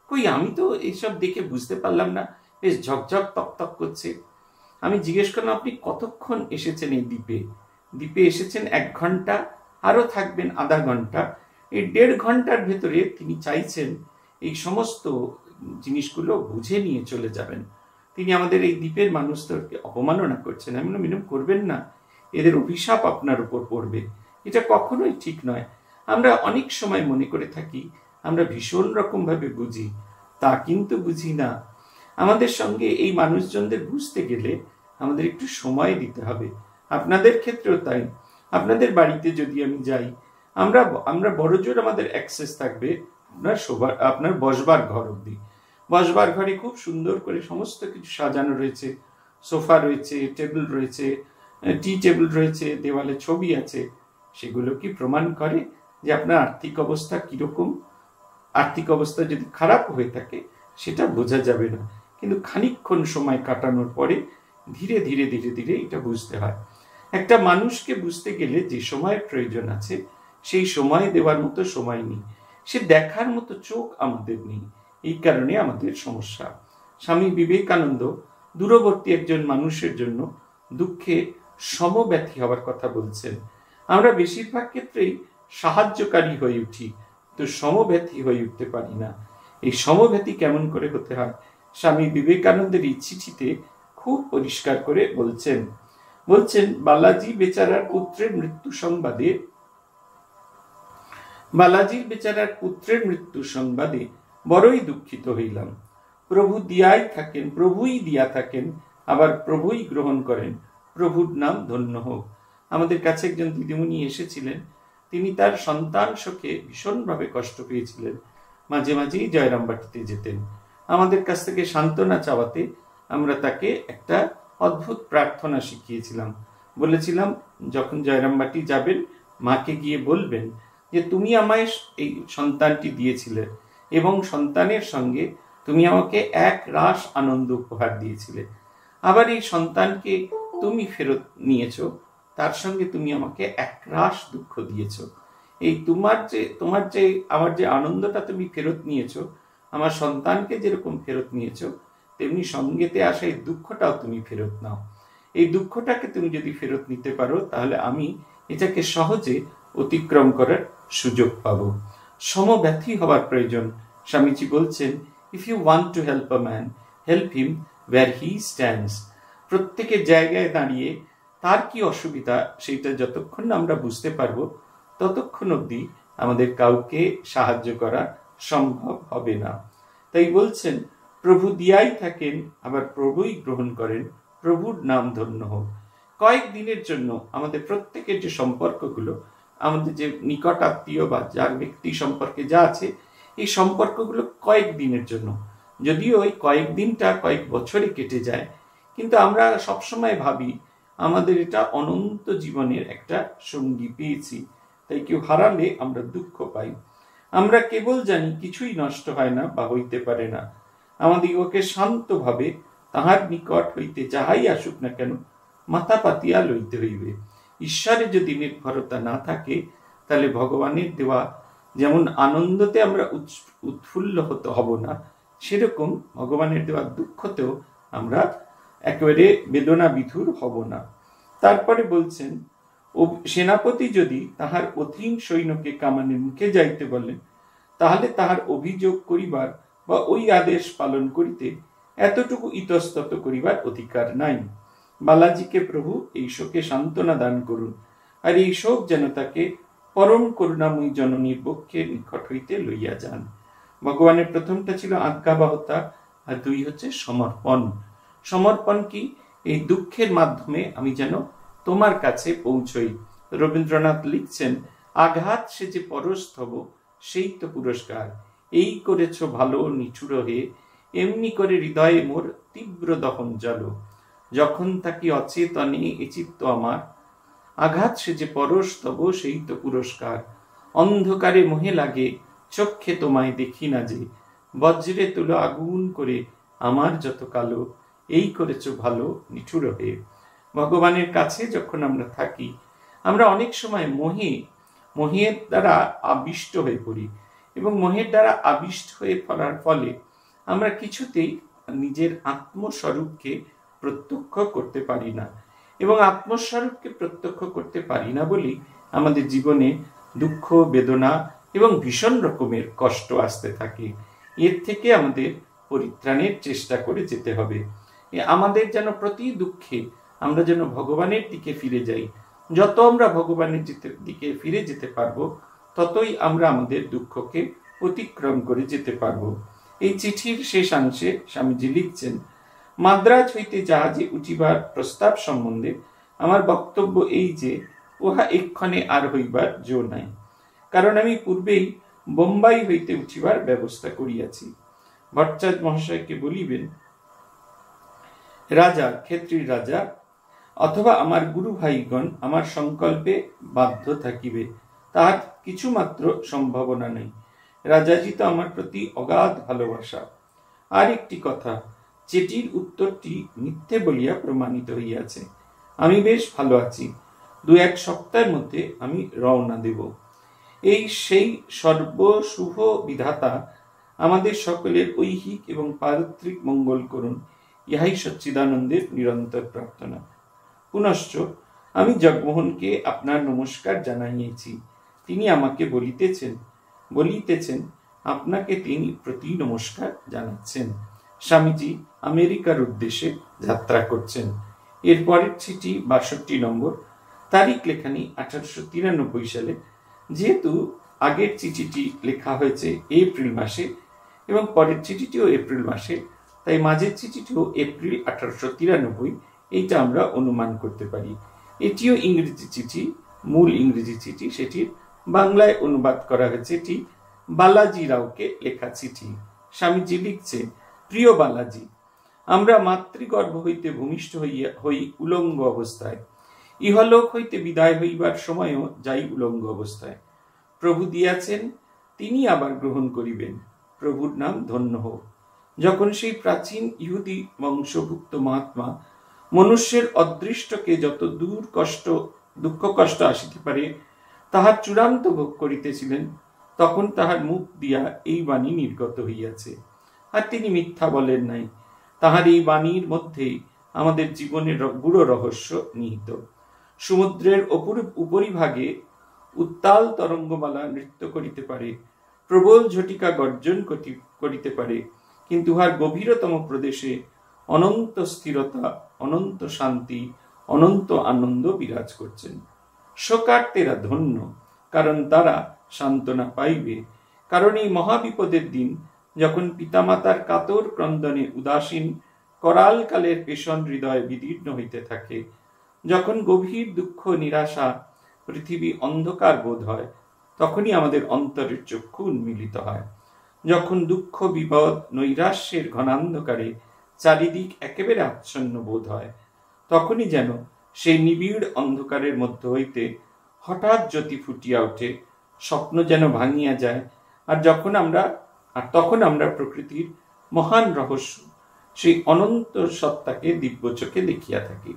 কই আমি তো এইসব দেখে বুঝতে পারলাম না বেশ ঝকঝক তকতক করছে আমি জিজ্ঞেস করলাম আপনি কতক্ষণ এসেছেন এই দ্বীপে দ্বীপে এসেছেন এক ঘন্টা আরও থাকবেন আধা ঘন্টা এই দেড় ঘন্টার ভেতরে তিনি চাইছেন এই সমস্ত জিনিসগুলো বুঝে নিয়ে চলে যাবেন তিনি আমাদের এই দ্বীপের মানুষদেরকে অপমাননা করছেন আমি মিনম করবেন না এদের অভিশাপ আপনার উপর পড়বে এটা কখনোই ঠিক নয় আমরা অনেক সময় মনে করে থাকি আমরা ভীষণ রকমভাবে বুঝি তা কিন্তু বুঝি না আমাদের সঙ্গে এই মানুষজনদের বুঝতে গেলে আমাদের একটু সময় দিতে হবে আপনাদের ক্ষেত্রেও তাই আপনাদের বাড়িতে যদি আমি যাই আমরা আমরা বড় জোর আমাদের অ্যাক্সেস থাকবে আপনার শোবার আপনার বসবার ঘর অব্দি বসবার ঘরে খুব সুন্দর করে সমস্ত কিছু সাজানো রয়েছে সোফা রয়েছে টেবিল রয়েছে টি টেবিল রয়েছে দেওয়ালে ছবি আছে সেগুলো কি প্রমাণ করে যে আপনার আর্থিক অবস্থা কীরকম আর্থিক অবস্থা যদি খারাপ হয়ে থাকে সেটা বোঝা যাবে না কিন্তু খানিক্ষণ সময় কাটানোর পরে ধীরে ধীরে ধীরে ধীরে এটা বুঝতে হয় একটা মানুষকে বুঝতে গেলে যে সময়ের প্রয়োজন আছে সেই সময় দেওয়ার মতো সময় নেই সে দেখার মতো চোখ আমাদের নেই এই কারণে আমাদের সমস্যা স্বামী বিবেকানন্দ দূরবর্তী একজন মানুষের জন্য দুঃখে সমব্যথী হওয়ার কথা বলছেন আমরা বেশিরভাগ ক্ষেত্রেই সাহায্যকারী হয়ে উঠি তো সমব্যথী হয়ে উঠতে পারি না এই সমব্যথী কেমন করে হতে হয় স্বামী বিবেকানন্দের এই চিঠিতে খুব পরিষ্কার করে বলছেন বলছেন বালাজি বেচারার পুত্রের মৃত্যু সংবাদে বালাজির বেচারার পুত্রের মৃত্যু সংবাদে বড়ই দুঃখিত হইলাম প্রভু দিয়াই থাকেন প্রভুই দিয়া থাকেন আবার প্রভুই গ্রহণ করেন প্রভুর নাম ধন্য হোক আমাদের কাছে একজন দিদিমণি এসেছিলেন তিনি তার সন্তান শোকে ভীষণভাবে কষ্ট পেয়েছিলেন মাঝে মাঝেই জয়রামবাটিতে যেতেন আমাদের কাছ থেকে সান্ত্বনা চাওয়াতে আমরা তাকে একটা অদ্ভুত প্রার্থনা শিখিয়েছিলাম বলেছিলাম যখন জয়রামবাটি যাবেন মাকে গিয়ে বলবেন যে তুমি আমায় এই সন্তানটি দিয়েছিলে এবং সন্তানের সঙ্গে তুমি আমাকে এক রাস আনন্দ উপহার দিয়েছিলে আবার এই সন্তানকে তুমি ফেরত নিয়েছো তার সঙ্গে তুমি আমাকে একরাশ দুঃখ দিয়েছ এই তোমার যে তোমার যে আমার যে আনন্দটা তুমি ফেরত নিয়েছ আমার সন্তানকে যেরকম ফেরত নিয়েছ তেমনি সঙ্গেতে আসা এই দুঃখটাও তুমি ফেরত নাও এই দুঃখটাকে তুমি যদি ফেরত নিতে পারো তাহলে আমি এটাকে সহজে অতিক্রম করার সুযোগ পাব সমব্যাথী হবার প্রয়োজন স্বামীজি বলছেন if you want to help a man help him where he stands প্রত্যেকের জায়গায় দাঁড়িয়ে তার কি অসুবিধা সেইটা যতক্ষণ না আমরা বুঝতে পারব ততক্ষণ অবধি আমাদের কাউকে সাহায্য করা সম্ভব হবে না তাই বলছেন প্রভু দিয়াই থাকেন আবার প্রভুই গ্রহণ করেন প্রভুর নাম ধন্য হোক কয়েক দিনের জন্য আমাদের প্রত্যেকের যে সম্পর্কগুলো আমাদের যে নিকট আত্মীয় বা যার ব্যক্তি সম্পর্কে যা আছে এই সম্পর্কগুলো কয়েক দিনের জন্য যদিও ওই কয়েক দিনটা কয়েক বছরে কেটে যায় কিন্তু আমরা সবসময় ভাবি আমাদের এটা অনন্ত জীবনের একটা সঙ্গী পেয়েছি তাই কেউ হারালে আমরা দুঃখ পাই আমরা কেবল জানি কিছুই নষ্ট হয় না বা হইতে পারে না আমাদিগকে শান্তভাবে তাহার নিকট হইতে যাহাই আসুক না কেন মাথা পাতিয়া লইতে হইবে ঈশ্বরে যদি নির্ভরতা না থাকে তাহলে ভগবানের দেওয়া যেমন আনন্দতে আমরা উৎফুল্ল হতে হব না সেরকম ভগবানের দেওয়া দুঃখতেও আমরা একেবারে বেদনা বিধুর হব না তারপরে বলছেন ও সেনাপতি যদি তাহার অধীন সৈন্যকে কামানের মুখে যাইতে বলেন তাহলে তাহার অভিযোগ করিবার বা ওই আদেশ পালন করিতে এতটুকু ইতস্তত করিবার অধিকার নাই বালাজিকে প্রভু এই শোকে সান্ত্বনা দান করুন আর এই শোক যেন তাকে পরম করুণাময়ী জননীর পক্ষে নিকট হইতে লইয়া যান ভগবানের প্রথমটা ছিল আজ্ঞাবাহতা আর দুই হচ্ছে সমর্পণ সমর্পণ কি এই দুঃখের মাধ্যমে আমি যেন তোমার কাছে পৌঁছই রবীন্দ্রনাথ লিখছেন আঘাত সে যে পরস্থব সেই তো পুরস্কার এই করেছ ভালো নিচুর হয়ে এমনি করে হৃদয়ে মোর তীব্র দহন জল যখন তাকে অচেতনে এ চিত্ত আমার আঘাত সে যে পরস্তব সেই তো পুরস্কার অন্ধকারে মোহে লাগে চক্ষে তোমায় দেখি না যে বজ্রে তুলো আগুন করে আমার যত কালো এই করেছ ভালো নিঠুর হয়ে ভগবানের কাছে যখন আমরা থাকি আমরা অনেক সময় মহি মহিয়ের দ্বারা আবিষ্ট হয়ে পড়ি এবং মহের দ্বারা আবিষ্ট হয়ে পড়ার ফলে আমরা কিছুতেই নিজের আত্মস্বরূপকে প্রত্যক্ষ করতে পারি না এবং আত্মস্বরূপকে প্রত্যক্ষ করতে পারি না বলি আমাদের জীবনে দুঃখ বেদনা এবং ভীষণ রকমের কষ্ট আসতে থাকে এর থেকে আমাদের পরিত্রাণের চেষ্টা করে যেতে হবে আমাদের যেন প্রতি দুঃখে আমরা যেন ভগবানের দিকে ফিরে যাই যত আমরা ভগবানের দিকে ফিরে যেতে পারবো ততই আমরা আমাদের দুঃখকে অতিক্রম করে যেতে পারব এই চিঠির শেষাংশে স্বামীজি লিখছেন মাদ্রাজ হইতে জাহাজে উঠিবার প্রস্তাব সম্বন্ধে আমার বক্তব্য এই যে উহা এক্ষণে আর হইবার জো নাই কারণ আমি পূর্বেই বোম্বাই হইতে উঠিবার ব্যবস্থা করিয়াছি ভট্টাচার্য মহাশয়কে বলিবেন রাজা ক্ষেত্রীর রাজা অথবা আমার গুরু ভাইগণ আমার সংকল্পে বাধ্য থাকিবে তাহার কিছুমাত্র সম্ভাবনা নেই রাজাজি তো আমার প্রতি অগাধ ভালোবাসা আর একটি কথা যেটির উত্তরটি মিথ্যে বলিয়া প্রমাণিত হইয়াছে আমি বেশ ভালো আছি দু এক সপ্তাহের মধ্যে আমি রওনা দেব এই সেই সর্বশুভ বিধাতা আমাদের সকলের ঐহিক এবং পারত্রিক মঙ্গল করুন ইহাই সচ্চিদানন্দের নিরন্তর প্রার্থনা পুনশ্চ আমি জগমোহনকে আপনার নমস্কার জানাইয়েছি তিনি আমাকে বলিতেছেন বলিতেছেন আপনাকে তিনি প্রতি নমস্কার জানাচ্ছেন স্বামীজি আমেরিকার উদ্দেশ্যে যাত্রা করছেন এরপরের চিঠি বাষট্টি নম্বর তারিখ লেখানি আঠারোশো তিরানব্বই সালে যেহেতু আগের চিঠিটি লেখা হয়েছে এপ্রিল মাসে এবং পরের চিঠিটিও এপ্রিল মাসে তাই মাঝের চিঠিটিও এপ্রিল আঠারোশো তিরানব্বই এইটা আমরা অনুমান করতে পারি এটিও ইংরেজি চিঠি মূল ইংরেজি চিঠি সেটির বাংলায় অনুবাদ করা হয়েছে এটি বালাজি রাওকে লেখা চিঠি স্বামীজি লিখছে প্রিয় বালাজি আমরা মাতৃগর্ভ হইতে ভূমিষ্ঠ হইয়া হই উলঙ্গ অবস্থায় ইহলোক হইতে বিদায় হইবার সময়ও যাই উলঙ্গ অবস্থায় প্রভু দিয়াছেন তিনি আবার গ্রহণ করিবেন প্রভুর নাম ধন্য হোক যখন সেই প্রাচীন ইহুদি বংশভুক্ত মহাত্মা মনুষ্যের অদৃষ্টকে যত দূর কষ্ট দুঃখ কষ্ট আসিতে পারে তাহার চূড়ান্ত ভোগ করিতেছিলেন তখন তাহার মুখ দিয়া এই বাণী নির্গত হইয়াছে আর তিনি মিথ্যা বলেন নাই তাহার এই বাণীর মধ্যেই আমাদের জীবনের গুড়ো রহস্য নিহিত সমুদ্রের উপরিভাগে উত্তাল তরঙ্গমালা নৃত্য করিতে পারে প্রবল ঝটিকা গর্জন করিতে পারে কিন্তু উহার গভীরতম প্রদেশে অনন্ত স্থিরতা অনন্ত শান্তি অনন্ত আনন্দ বিরাজ করছেন শোকার্তেরা ধন্য কারণ তারা সান্ত্বনা পাইবে কারণ এই মহাবিপদের দিন যখন পিতামাতার কাতর ক্রন্দনে উদাসীন করাল কালের পেশন হৃদয়ে বিদীর্ণ হইতে থাকে যখন গভীর দুঃখ নিরাশা পৃথিবী অন্ধকার বোধ হয় তখনই আমাদের অন্তরের চক্ষু উন্মিলিত হয় যখন দুঃখ বিপদ নৈরাশ্যের ঘনান্ধকারে চারিদিক একেবারে আচ্ছন্ন বোধ হয় তখনই যেন সেই নিবিড় অন্ধকারের মধ্যে হইতে হঠাৎ জ্যোতি ফুটিয়া ওঠে স্বপ্ন যেন ভাঙিয়া যায় আর যখন আমরা আর তখন আমরা প্রকৃতির মহান রহস্য সেই অনন্ত সত্তাকে দিব্য চোখে দেখিয়া থাকি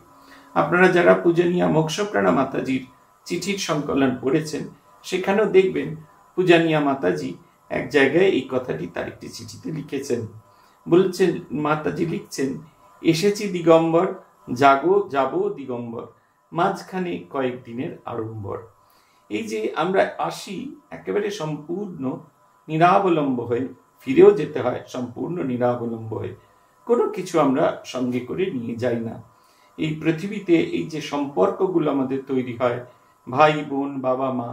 আপনারা যারা পূজানিয়া মোক্ষপ্রাণা মাতাজির চিঠির সংকলন পড়েছেন সেখানেও দেখবেন পূজানিয়া মাতাজি এক জায়গায় এই কথাটি তার একটি চিঠিতে লিখেছেন বলেছেন মাতাজি লিখছেন এসেছি দিগম্বর জাগো যাব দিগম্বর মাঝখানে কয়েকদিনের আড়ম্বর এই যে আমরা আসি একেবারে সম্পূর্ণ নিরাবলম্ব হয়ে ফিরেও যেতে হয় সম্পূর্ণ নিরাবলম্ব হয়ে কোনো কিছু আমরা সঙ্গে করে নিয়ে যাই না এই পৃথিবীতে এই যে সম্পর্কগুলো আমাদের তৈরি হয় ভাই বোন বাবা মা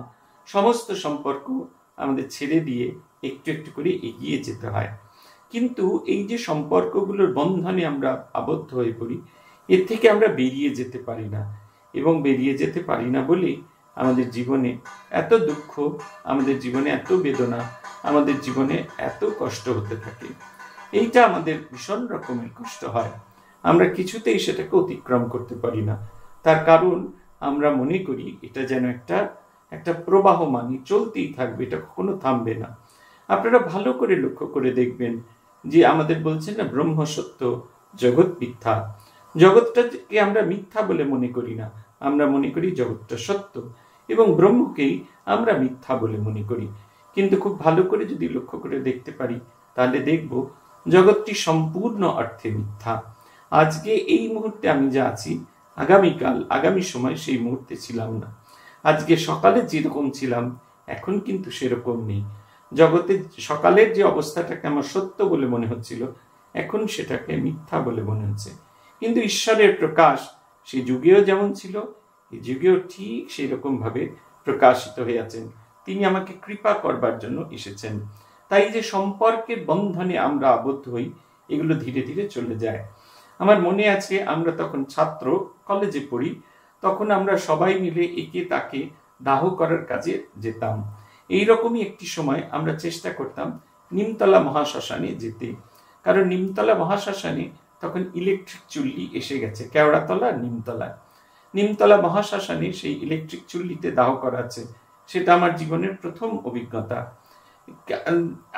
সমস্ত সম্পর্ক আমাদের ছেড়ে দিয়ে একটু একটু করে এগিয়ে যেতে হয় কিন্তু এই যে সম্পর্কগুলোর বন্ধনে আমরা আবদ্ধ হয়ে পড়ি এর থেকে আমরা বেরিয়ে যেতে পারি না এবং বেরিয়ে যেতে পারি না বলে আমাদের জীবনে এত দুঃখ আমাদের জীবনে এত বেদনা আমাদের জীবনে এত কষ্ট হতে থাকে এইটা আমাদের ভীষণ রকমের কষ্ট হয় আমরা কিছুতেই সেটাকে অতিক্রম করতে পারি না তার কারণ আমরা মনে করি এটা যেন একটা একটা প্রবাহমানই চলতেই থাকবে এটা কখনো থামবে না আপনারা ভালো করে লক্ষ্য করে দেখবেন যে আমাদের বলছেন না ব্রহ্ম সত্য জগৎ মিথ্যা জগৎটাকে আমরা মিথ্যা বলে মনে করি না আমরা মনে করি জগৎটা সত্য এবং ব্রহ্মকেই আমরা মিথ্যা বলে মনে করি কিন্তু খুব ভালো করে যদি লক্ষ্য করে দেখতে পারি তাহলে দেখব জগৎটি সম্পূর্ণ অর্থে মিথ্যা আজকে এই মুহূর্তে আমি যা আছি আগামীকাল আগামী সময় সেই মুহূর্তে ছিলাম না আজকে সকালে যেরকম ছিলাম এখন কিন্তু সেরকম নেই জগতে সকালের যে অবস্থাটাকে আমার সত্য বলে মনে হচ্ছিল এখন সেটাকে মিথ্যা বলে মনে হচ্ছে কিন্তু ঈশ্বরের প্রকাশ সে যুগেও যেমন ছিল এই যুগেও ঠিক সেই ভাবে প্রকাশিত হয়েছেন তিনি আমাকে কৃপা করবার জন্য এসেছেন তাই যে সম্পর্কের বন্ধনে আমরা আবদ্ধ হই এগুলো ধীরে ধীরে চলে যায় আমার মনে আছে আমরা তখন ছাত্র কলেজে পড়ি তখন আমরা সবাই মিলে একে তাকে দাহ করার কাজে যেতাম এই রকমই একটি সময় আমরা চেষ্টা করতাম নিমতলা মহাশ্মশানে যেতে কারণ নিমতলা মহাশ্মশানে তখন ইলেকট্রিক চুল্লি এসে গেছে কেওড়াতলা নিমতলা নিমতলা মহাশ্মশানে সেই ইলেকট্রিক চুল্লিতে দাহ করা আছে সেটা আমার জীবনের প্রথম অভিজ্ঞতা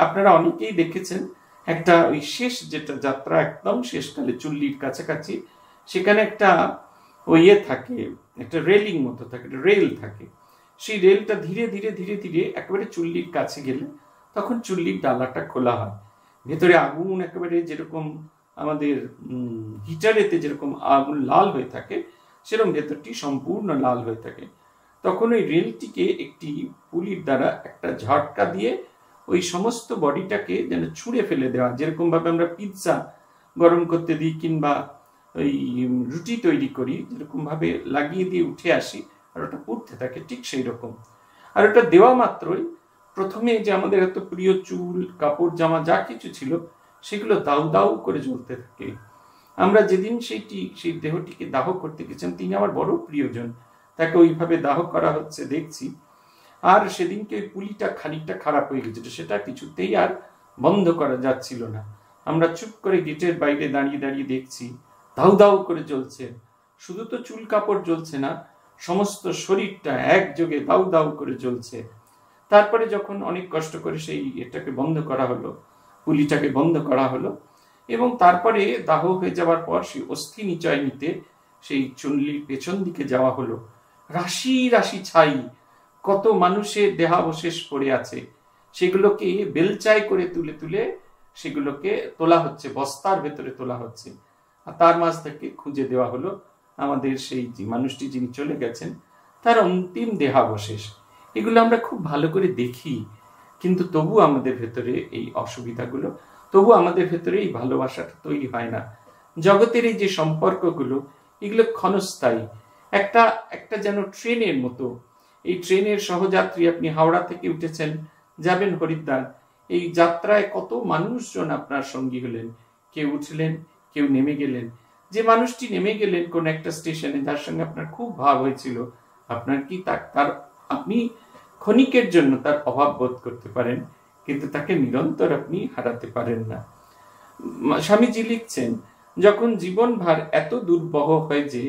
আপনারা অনেকেই দেখেছেন একটা ওই শেষ যেটা যাত্রা একদম শেষকালে চুল্লির কাছাকাছি সেখানে একটা ওই ইয়ে থাকে একটা রেলিং মতো থাকে একটা রেল থাকে সেই রেলটা ধীরে ধীরে ধীরে ধীরে একেবারে চুল্লির কাছে গেলে তখন চুল্লির ডালাটা খোলা হয় ভেতরে আগুন একেবারে যেরকম আমাদের হিটারেতে যেরকম আগুন লাল হয়ে থাকে সেরকম ভেতরটি সম্পূর্ণ লাল হয়ে থাকে তখন ওই রেলটিকে একটি পুলির দ্বারা একটা ঝটকা দিয়ে ওই সমস্ত বডিটাকে যেন ছুঁড়ে ফেলে দেওয়া যেরকমভাবে আমরা পিৎজা গরম করতে দিই কিংবা ওই রুটি তৈরি করি যেরকমভাবে লাগিয়ে দিয়ে উঠে আসি আর ওটা পড়তে থাকে ঠিক সেই রকম আর ওটা দেওয়া মাত্রই প্রথমে যে আমাদের এত প্রিয় চুল কাপড় জামা যা কিছু ছিল সেগুলো দাউ দাউ করে জ্বলতে থাকে আমরা যেদিন সেইটি সেই দেহটিকে দাহ করতে গেছেন তিনি আমার বড় প্রিয়জন তাকে ওইভাবে দাহ করা হচ্ছে দেখছি আর সেদিনকে ওই পুলিটা খানিকটা খারাপ হয়ে গেছিল সেটা কিছুতেই আর বন্ধ করা যাচ্ছিল না আমরা চুপ করে গেটের বাইরে দাঁড়িয়ে দাঁড়িয়ে দেখছি দাউ দাউ করে জ্বলছে শুধু তো চুল কাপড় জ্বলছে না সমস্ত শরীরটা একযোগে দাউ দাউ করে জ্বলছে তারপরে যখন অনেক কষ্ট করে সেই এটাকে বন্ধ করা হলো পুলিটাকে বন্ধ করা হলো এবং তারপরে দাহ হয়ে যাওয়ার পর সেই অস্থি নিচয় নিতে সেই চুনলির পেছন দিকে যাওয়া হলো রাশি রাশি ছাই কত মানুষের দেহাবশেষ পড়ে আছে সেগুলোকে বেলচাই করে তুলে তুলে সেগুলোকে তোলা হচ্ছে বস্তার ভেতরে তোলা হচ্ছে আর তার মাঝ থেকে খুঁজে দেওয়া হলো আমাদের সেই মানুষটি যিনি চলে গেছেন তার অন্তিম দেহাবশেষ এগুলো আমরা খুব ভালো করে দেখি কিন্তু তবু আমাদের ভেতরে এই অসুবিধাগুলো তবু আমাদের ভেতরে এই ভালোবাসাটা তৈরি হয় না জগতের এই যে সম্পর্কগুলো এগুলো ক্ষণস্থায়ী একটা একটা যেন ট্রেনের মতো এই ট্রেনের সহযাত্রী আপনি হাওড়া থেকে উঠেছেন যাবেন হরিদ্বার এই যাত্রায় কত মানুষজন আপনার সঙ্গী হলেন কেউ উঠলেন কেউ নেমে গেলেন যে মানুষটি নেমে গেলেন কোন একটা স্টেশনে তার সঙ্গে আপনার খুব ভাব হয়েছিল আপনার কি তার আপনি ক্ষণিকের জন্য তার অভাব বোধ করতে পারেন কিন্তু তাকে নিরন্তর আপনি হারাতে পারেন না স্বামীজি লিখছেন যখন জীবন ভার এত দুর্বহ হয় যে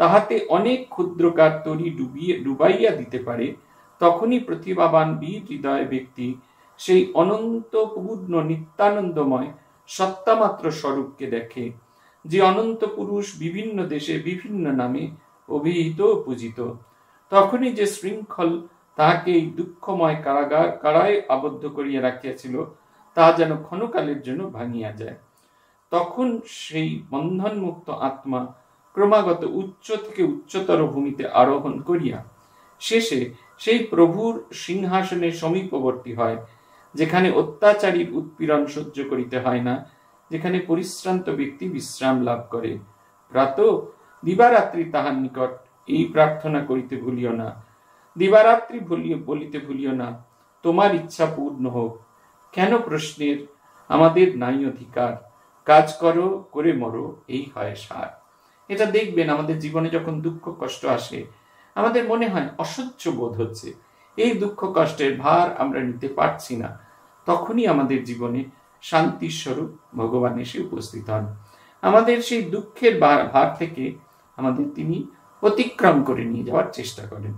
তাহাতে অনেক ক্ষুদ্রকার তরি ডুবিয়ে ডুবাইয়া দিতে পারে তখনই প্রতিভাবান বীর হৃদয় ব্যক্তি সেই অনন্ত পূর্ণ নিত্যানন্দময় সত্তামাত্র স্বরূপকে দেখে যে অনন্ত পুরুষ বিভিন্ন দেশে বিভিন্ন নামে অভিহিত পূজিত তখনই যে শৃঙ্খল তাহাকে এই দুঃখময় কারাগার কারায় আবদ্ধ করিয়া রাখিয়াছিল তা যেন ক্ষণকালের জন্য ভাঙিয়া যায় তখন সেই বন্ধনমুক্ত আত্মা ক্রমাগত উচ্চ থেকে উচ্চতর ভূমিতে আরোহণ করিয়া শেষে সেই প্রভুর সিংহাসনে সমীপবর্তী হয় যেখানে অত্যাচারীর উৎপীড়ন সহ্য করিতে হয় না যেখানে পরিশ্রান্ত ব্যক্তি বিশ্রাম লাভ করে প্রাত দিবারাত্রি তাহার নিকট এই প্রার্থনা করিতে ভুলিও না দিবারাত্রি ভুলিও বলিতে ভুলিও না তোমার ইচ্ছা পূর্ণ হোক কেন প্রশ্নের আমাদের নাই অধিকার কাজ করো করে মরো এই হয় সার এটা দেখবেন আমাদের জীবনে যখন দুঃখ কষ্ট আসে আমাদের মনে হয় অসহ্য বোধ হচ্ছে এই দুঃখ কষ্টের ভার আমরা নিতে পারছি না তখনই আমাদের জীবনে শান্তির স্বরূপ ভগবান এসে উপস্থিত হন আমাদের সেই দুঃখের ভার থেকে আমাদের তিনি অতিক্রম করে নিয়ে যাওয়ার চেষ্টা করেন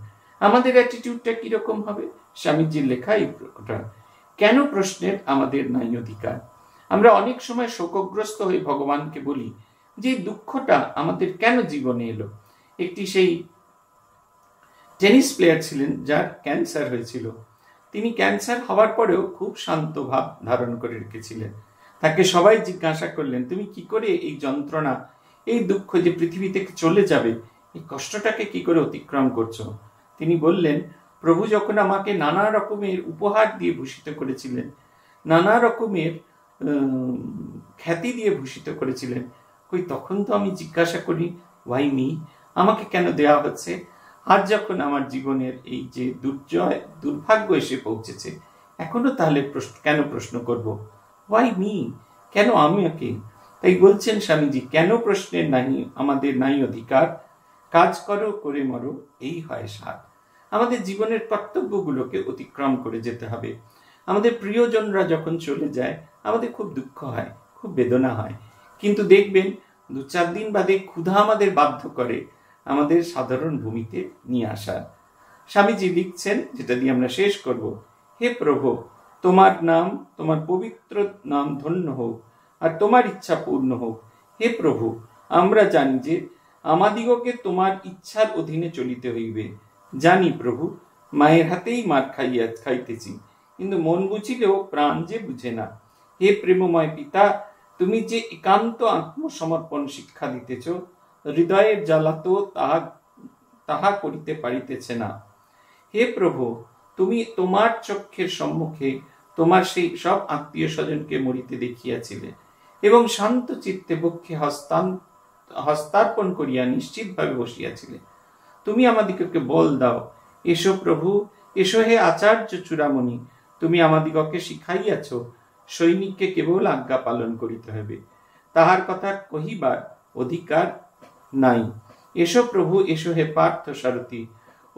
আমাদের অ্যাটিটিউডটা কিরকম হবে স্বামীজির লেখা এই কেন প্রশ্নের আমাদের নাই অধিকার আমরা অনেক সময় শোকগ্রস্ত হয়ে ভগবানকে বলি যে দুঃখটা আমাদের কেন জীবনে এলো একটি সেই টেনিস প্লেয়ার ছিলেন যার ক্যান্সার হয়েছিল তিনি ক্যান্সার হওয়ার পরেও খুব শান্ত ভাব ধারণ করে রেখেছিলেন তাকে সবাই জিজ্ঞাসা করলেন তুমি কি করে এই যন্ত্রণা এই দুঃখ যে পৃথিবী থেকে চলে যাবে এই কষ্টটাকে কি করে অতিক্রম করছো তিনি বললেন প্রভু যখন আমাকে নানা রকমের উপহার দিয়ে ভূষিত করেছিলেন নানা রকমের খ্যাতি দিয়ে ভূষিত করেছিলেন কই তখন তো আমি জিজ্ঞাসা করি ওয়াই মি আমাকে কেন দেয়া হচ্ছে আর যখন আমার জীবনের এই যে দুর্জয় দুর্ভাগ্য এসে পৌঁছেছে এখনো তাহলে প্রশ্ন কেন প্রশ্ন করব ওয়াই মি কেন আমি ওকে তাই বলছেন স্বামীজি কেন প্রশ্নের নাই আমাদের নাই অধিকার কাজ করো করে মরো এই হয় সার আমাদের জীবনের কর্তব্যগুলোকে অতিক্রম করে যেতে হবে আমাদের প্রিয়জনরা যখন চলে যায় আমাদের খুব দুঃখ হয় খুব বেদনা হয় কিন্তু দেখবেন দু চার দিন বাদে ক্ষুধা আমাদের বাধ্য করে আমাদের সাধারণ ভূমিতে নিয়ে আসা স্বামীজি লিখছেন যেটা দিয়ে আমরা শেষ করব হে প্রভু তোমার নাম তোমার পবিত্র নাম ধন্য হোক আর তোমার ইচ্ছা পূর্ণ হোক হে প্রভু আমরা জানি যে আমাদিগকে তোমার ইচ্ছার অধীনে চলিতে হইবে জানি প্রভু মায়ের হাতেই মার খাইয়া খাইতেছি কিন্তু মন বুঝিলেও প্রাণ যে বুঝে না হে প্রেমময় পিতা তুমি যে একান্ত আত্মসমর্পণ শিক্ষা দিতেছ হৃদয়ের জ্বালাত তাহা তাহা করিতে পারিতেছে না হে প্রভু তুমি তোমার চক্ষের সম্মুখে তোমার সেই সব আত্মীয় স্বজনকে মরিতে দেখিয়াছিলে এবং শান্ত চিত্তে পক্ষে হস্তান হস্তার্পণ করিয়া নিশ্চিতভাবে বসিয়াছিলে তুমি আমাদিগকে বল দাও এসো প্রভু এসো হে আচার্য চূড়ামণি তুমি আমাদিগকে শিখাইয়াছ সৈনিককে কেবল আজ্ঞা পালন করিতে হইবে তাহার কথা কহিবার অধিকার নাই এসো প্রভু এসো হে পার্থ সারথি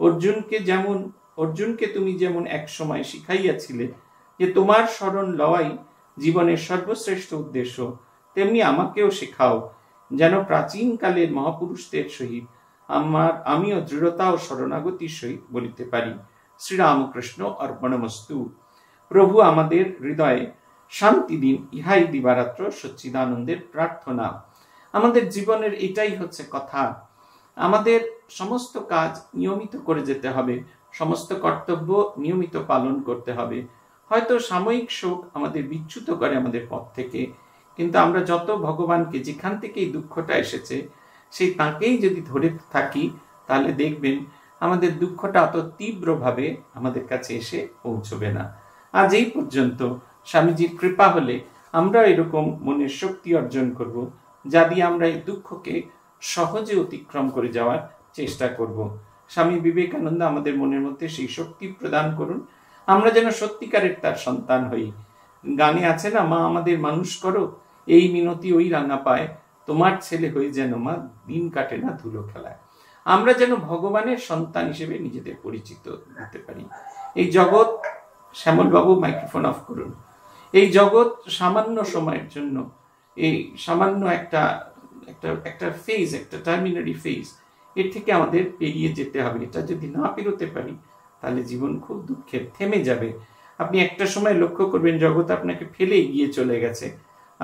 অর্জুনকে যেমন অর্জুনকে তুমি যেমন এক সময় শিখাইয়াছিলে যে তোমার স্মরণ লওয়াই জীবনের সর্বশ্রেষ্ঠ উদ্দেশ্য তেমনি আমাকেও শেখাও যেন প্রাচীনকালের মহাপুরুষদের সহিত আমার আমিও দৃঢ়তা ও শরণাগতির সহিত বলিতে পারি শ্রীরামকৃষ্ণ অর্পণমস্তু প্রভু আমাদের হৃদয়ে শান্তি দিন ইহাই দিবারাত্র সচ্চিদানন্দের প্রার্থনা আমাদের জীবনের এটাই হচ্ছে কথা আমাদের সমস্ত কাজ নিয়মিত করে যেতে হবে সমস্ত কর্তব্য নিয়মিত পালন করতে হবে হয়তো সাময়িক শোক আমাদের বিচ্যুত করে আমাদের পথ থেকে কিন্তু আমরা যত ভগবানকে যেখান থেকে এই দুঃখটা এসেছে সেই তাকেই যদি ধরে থাকি তাহলে দেখবেন আমাদের দুঃখটা অত তীব্রভাবে আমাদের কাছে এসে পৌঁছবে না আজ এই পর্যন্ত স্বামীজির কৃপা হলে আমরা এরকম মনের শক্তি অর্জন করব যা দিয়ে আমরা এই দুঃখকে সহজে অতিক্রম করে যাওয়ার চেষ্টা করব স্বামী বিবেকানন্দ আমাদের মনের মধ্যে সেই শক্তি প্রদান করুন আমরা যেন সত্যিকারের তার সন্তান হই গানে আছে না মা আমাদের মানুষ করো এই মিনতি ওই রাঙা পায় তোমার ছেলে হয়ে যেন মা দিন কাটে না ধুলো খেলায় আমরা যেন ভগবানের সন্তান হিসেবে নিজেদের পরিচিত হতে পারি এই জগৎ শ্যামলবাবু মাইক্রোফোন অফ করুন এই জগৎ সামান্য সময়ের জন্য এই সামান্য একটা একটা একটা ফেজ একটা টার্মিনারি ফেজ এর থেকে আমাদের পেরিয়ে যেতে হবে এটা যদি না পেরোতে পারি তাহলে জীবন খুব দুঃখের থেমে যাবে আপনি একটা সময় লক্ষ্য করবেন জগৎ আপনাকে ফেলে এগিয়ে চলে গেছে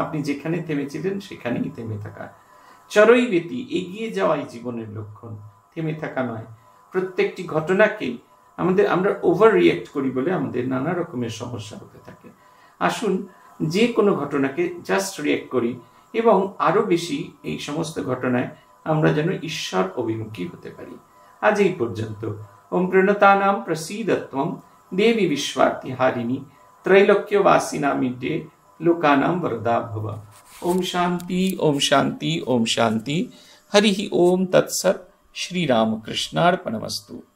আপনি যেখানে থেমেছিলেন সেখানেই থেমে থাকা চরই বেতি এগিয়ে যাওয়াই জীবনের লক্ষণ থেমে থাকা নয় প্রত্যেকটি ঘটনাকেই আমাদের আমরা ওভার রিয়েক্ট করি বলে আমাদের নানা রকমের সমস্যা হতে থাকে আসুন যে কোনো ঘটনাকে জাস্ট রিয়েক্ট করি এবং আরও বেশি এই সমস্ত ঘটনায় আমরা যেন ঈশ্বর অভিমুখী হতে পারি আজ এই পর্যন্ত ওম নাম প্রসীদত্বম দেবী বিশ্বার্থি হারিণী নাম लोकानां লোকানাম বরদা ভব ওম শান্তি ওম শান্তি ওম শান্তি হরি ওম তৎসৎ শ্রীরামকৃষ্ণার্পণমস্তু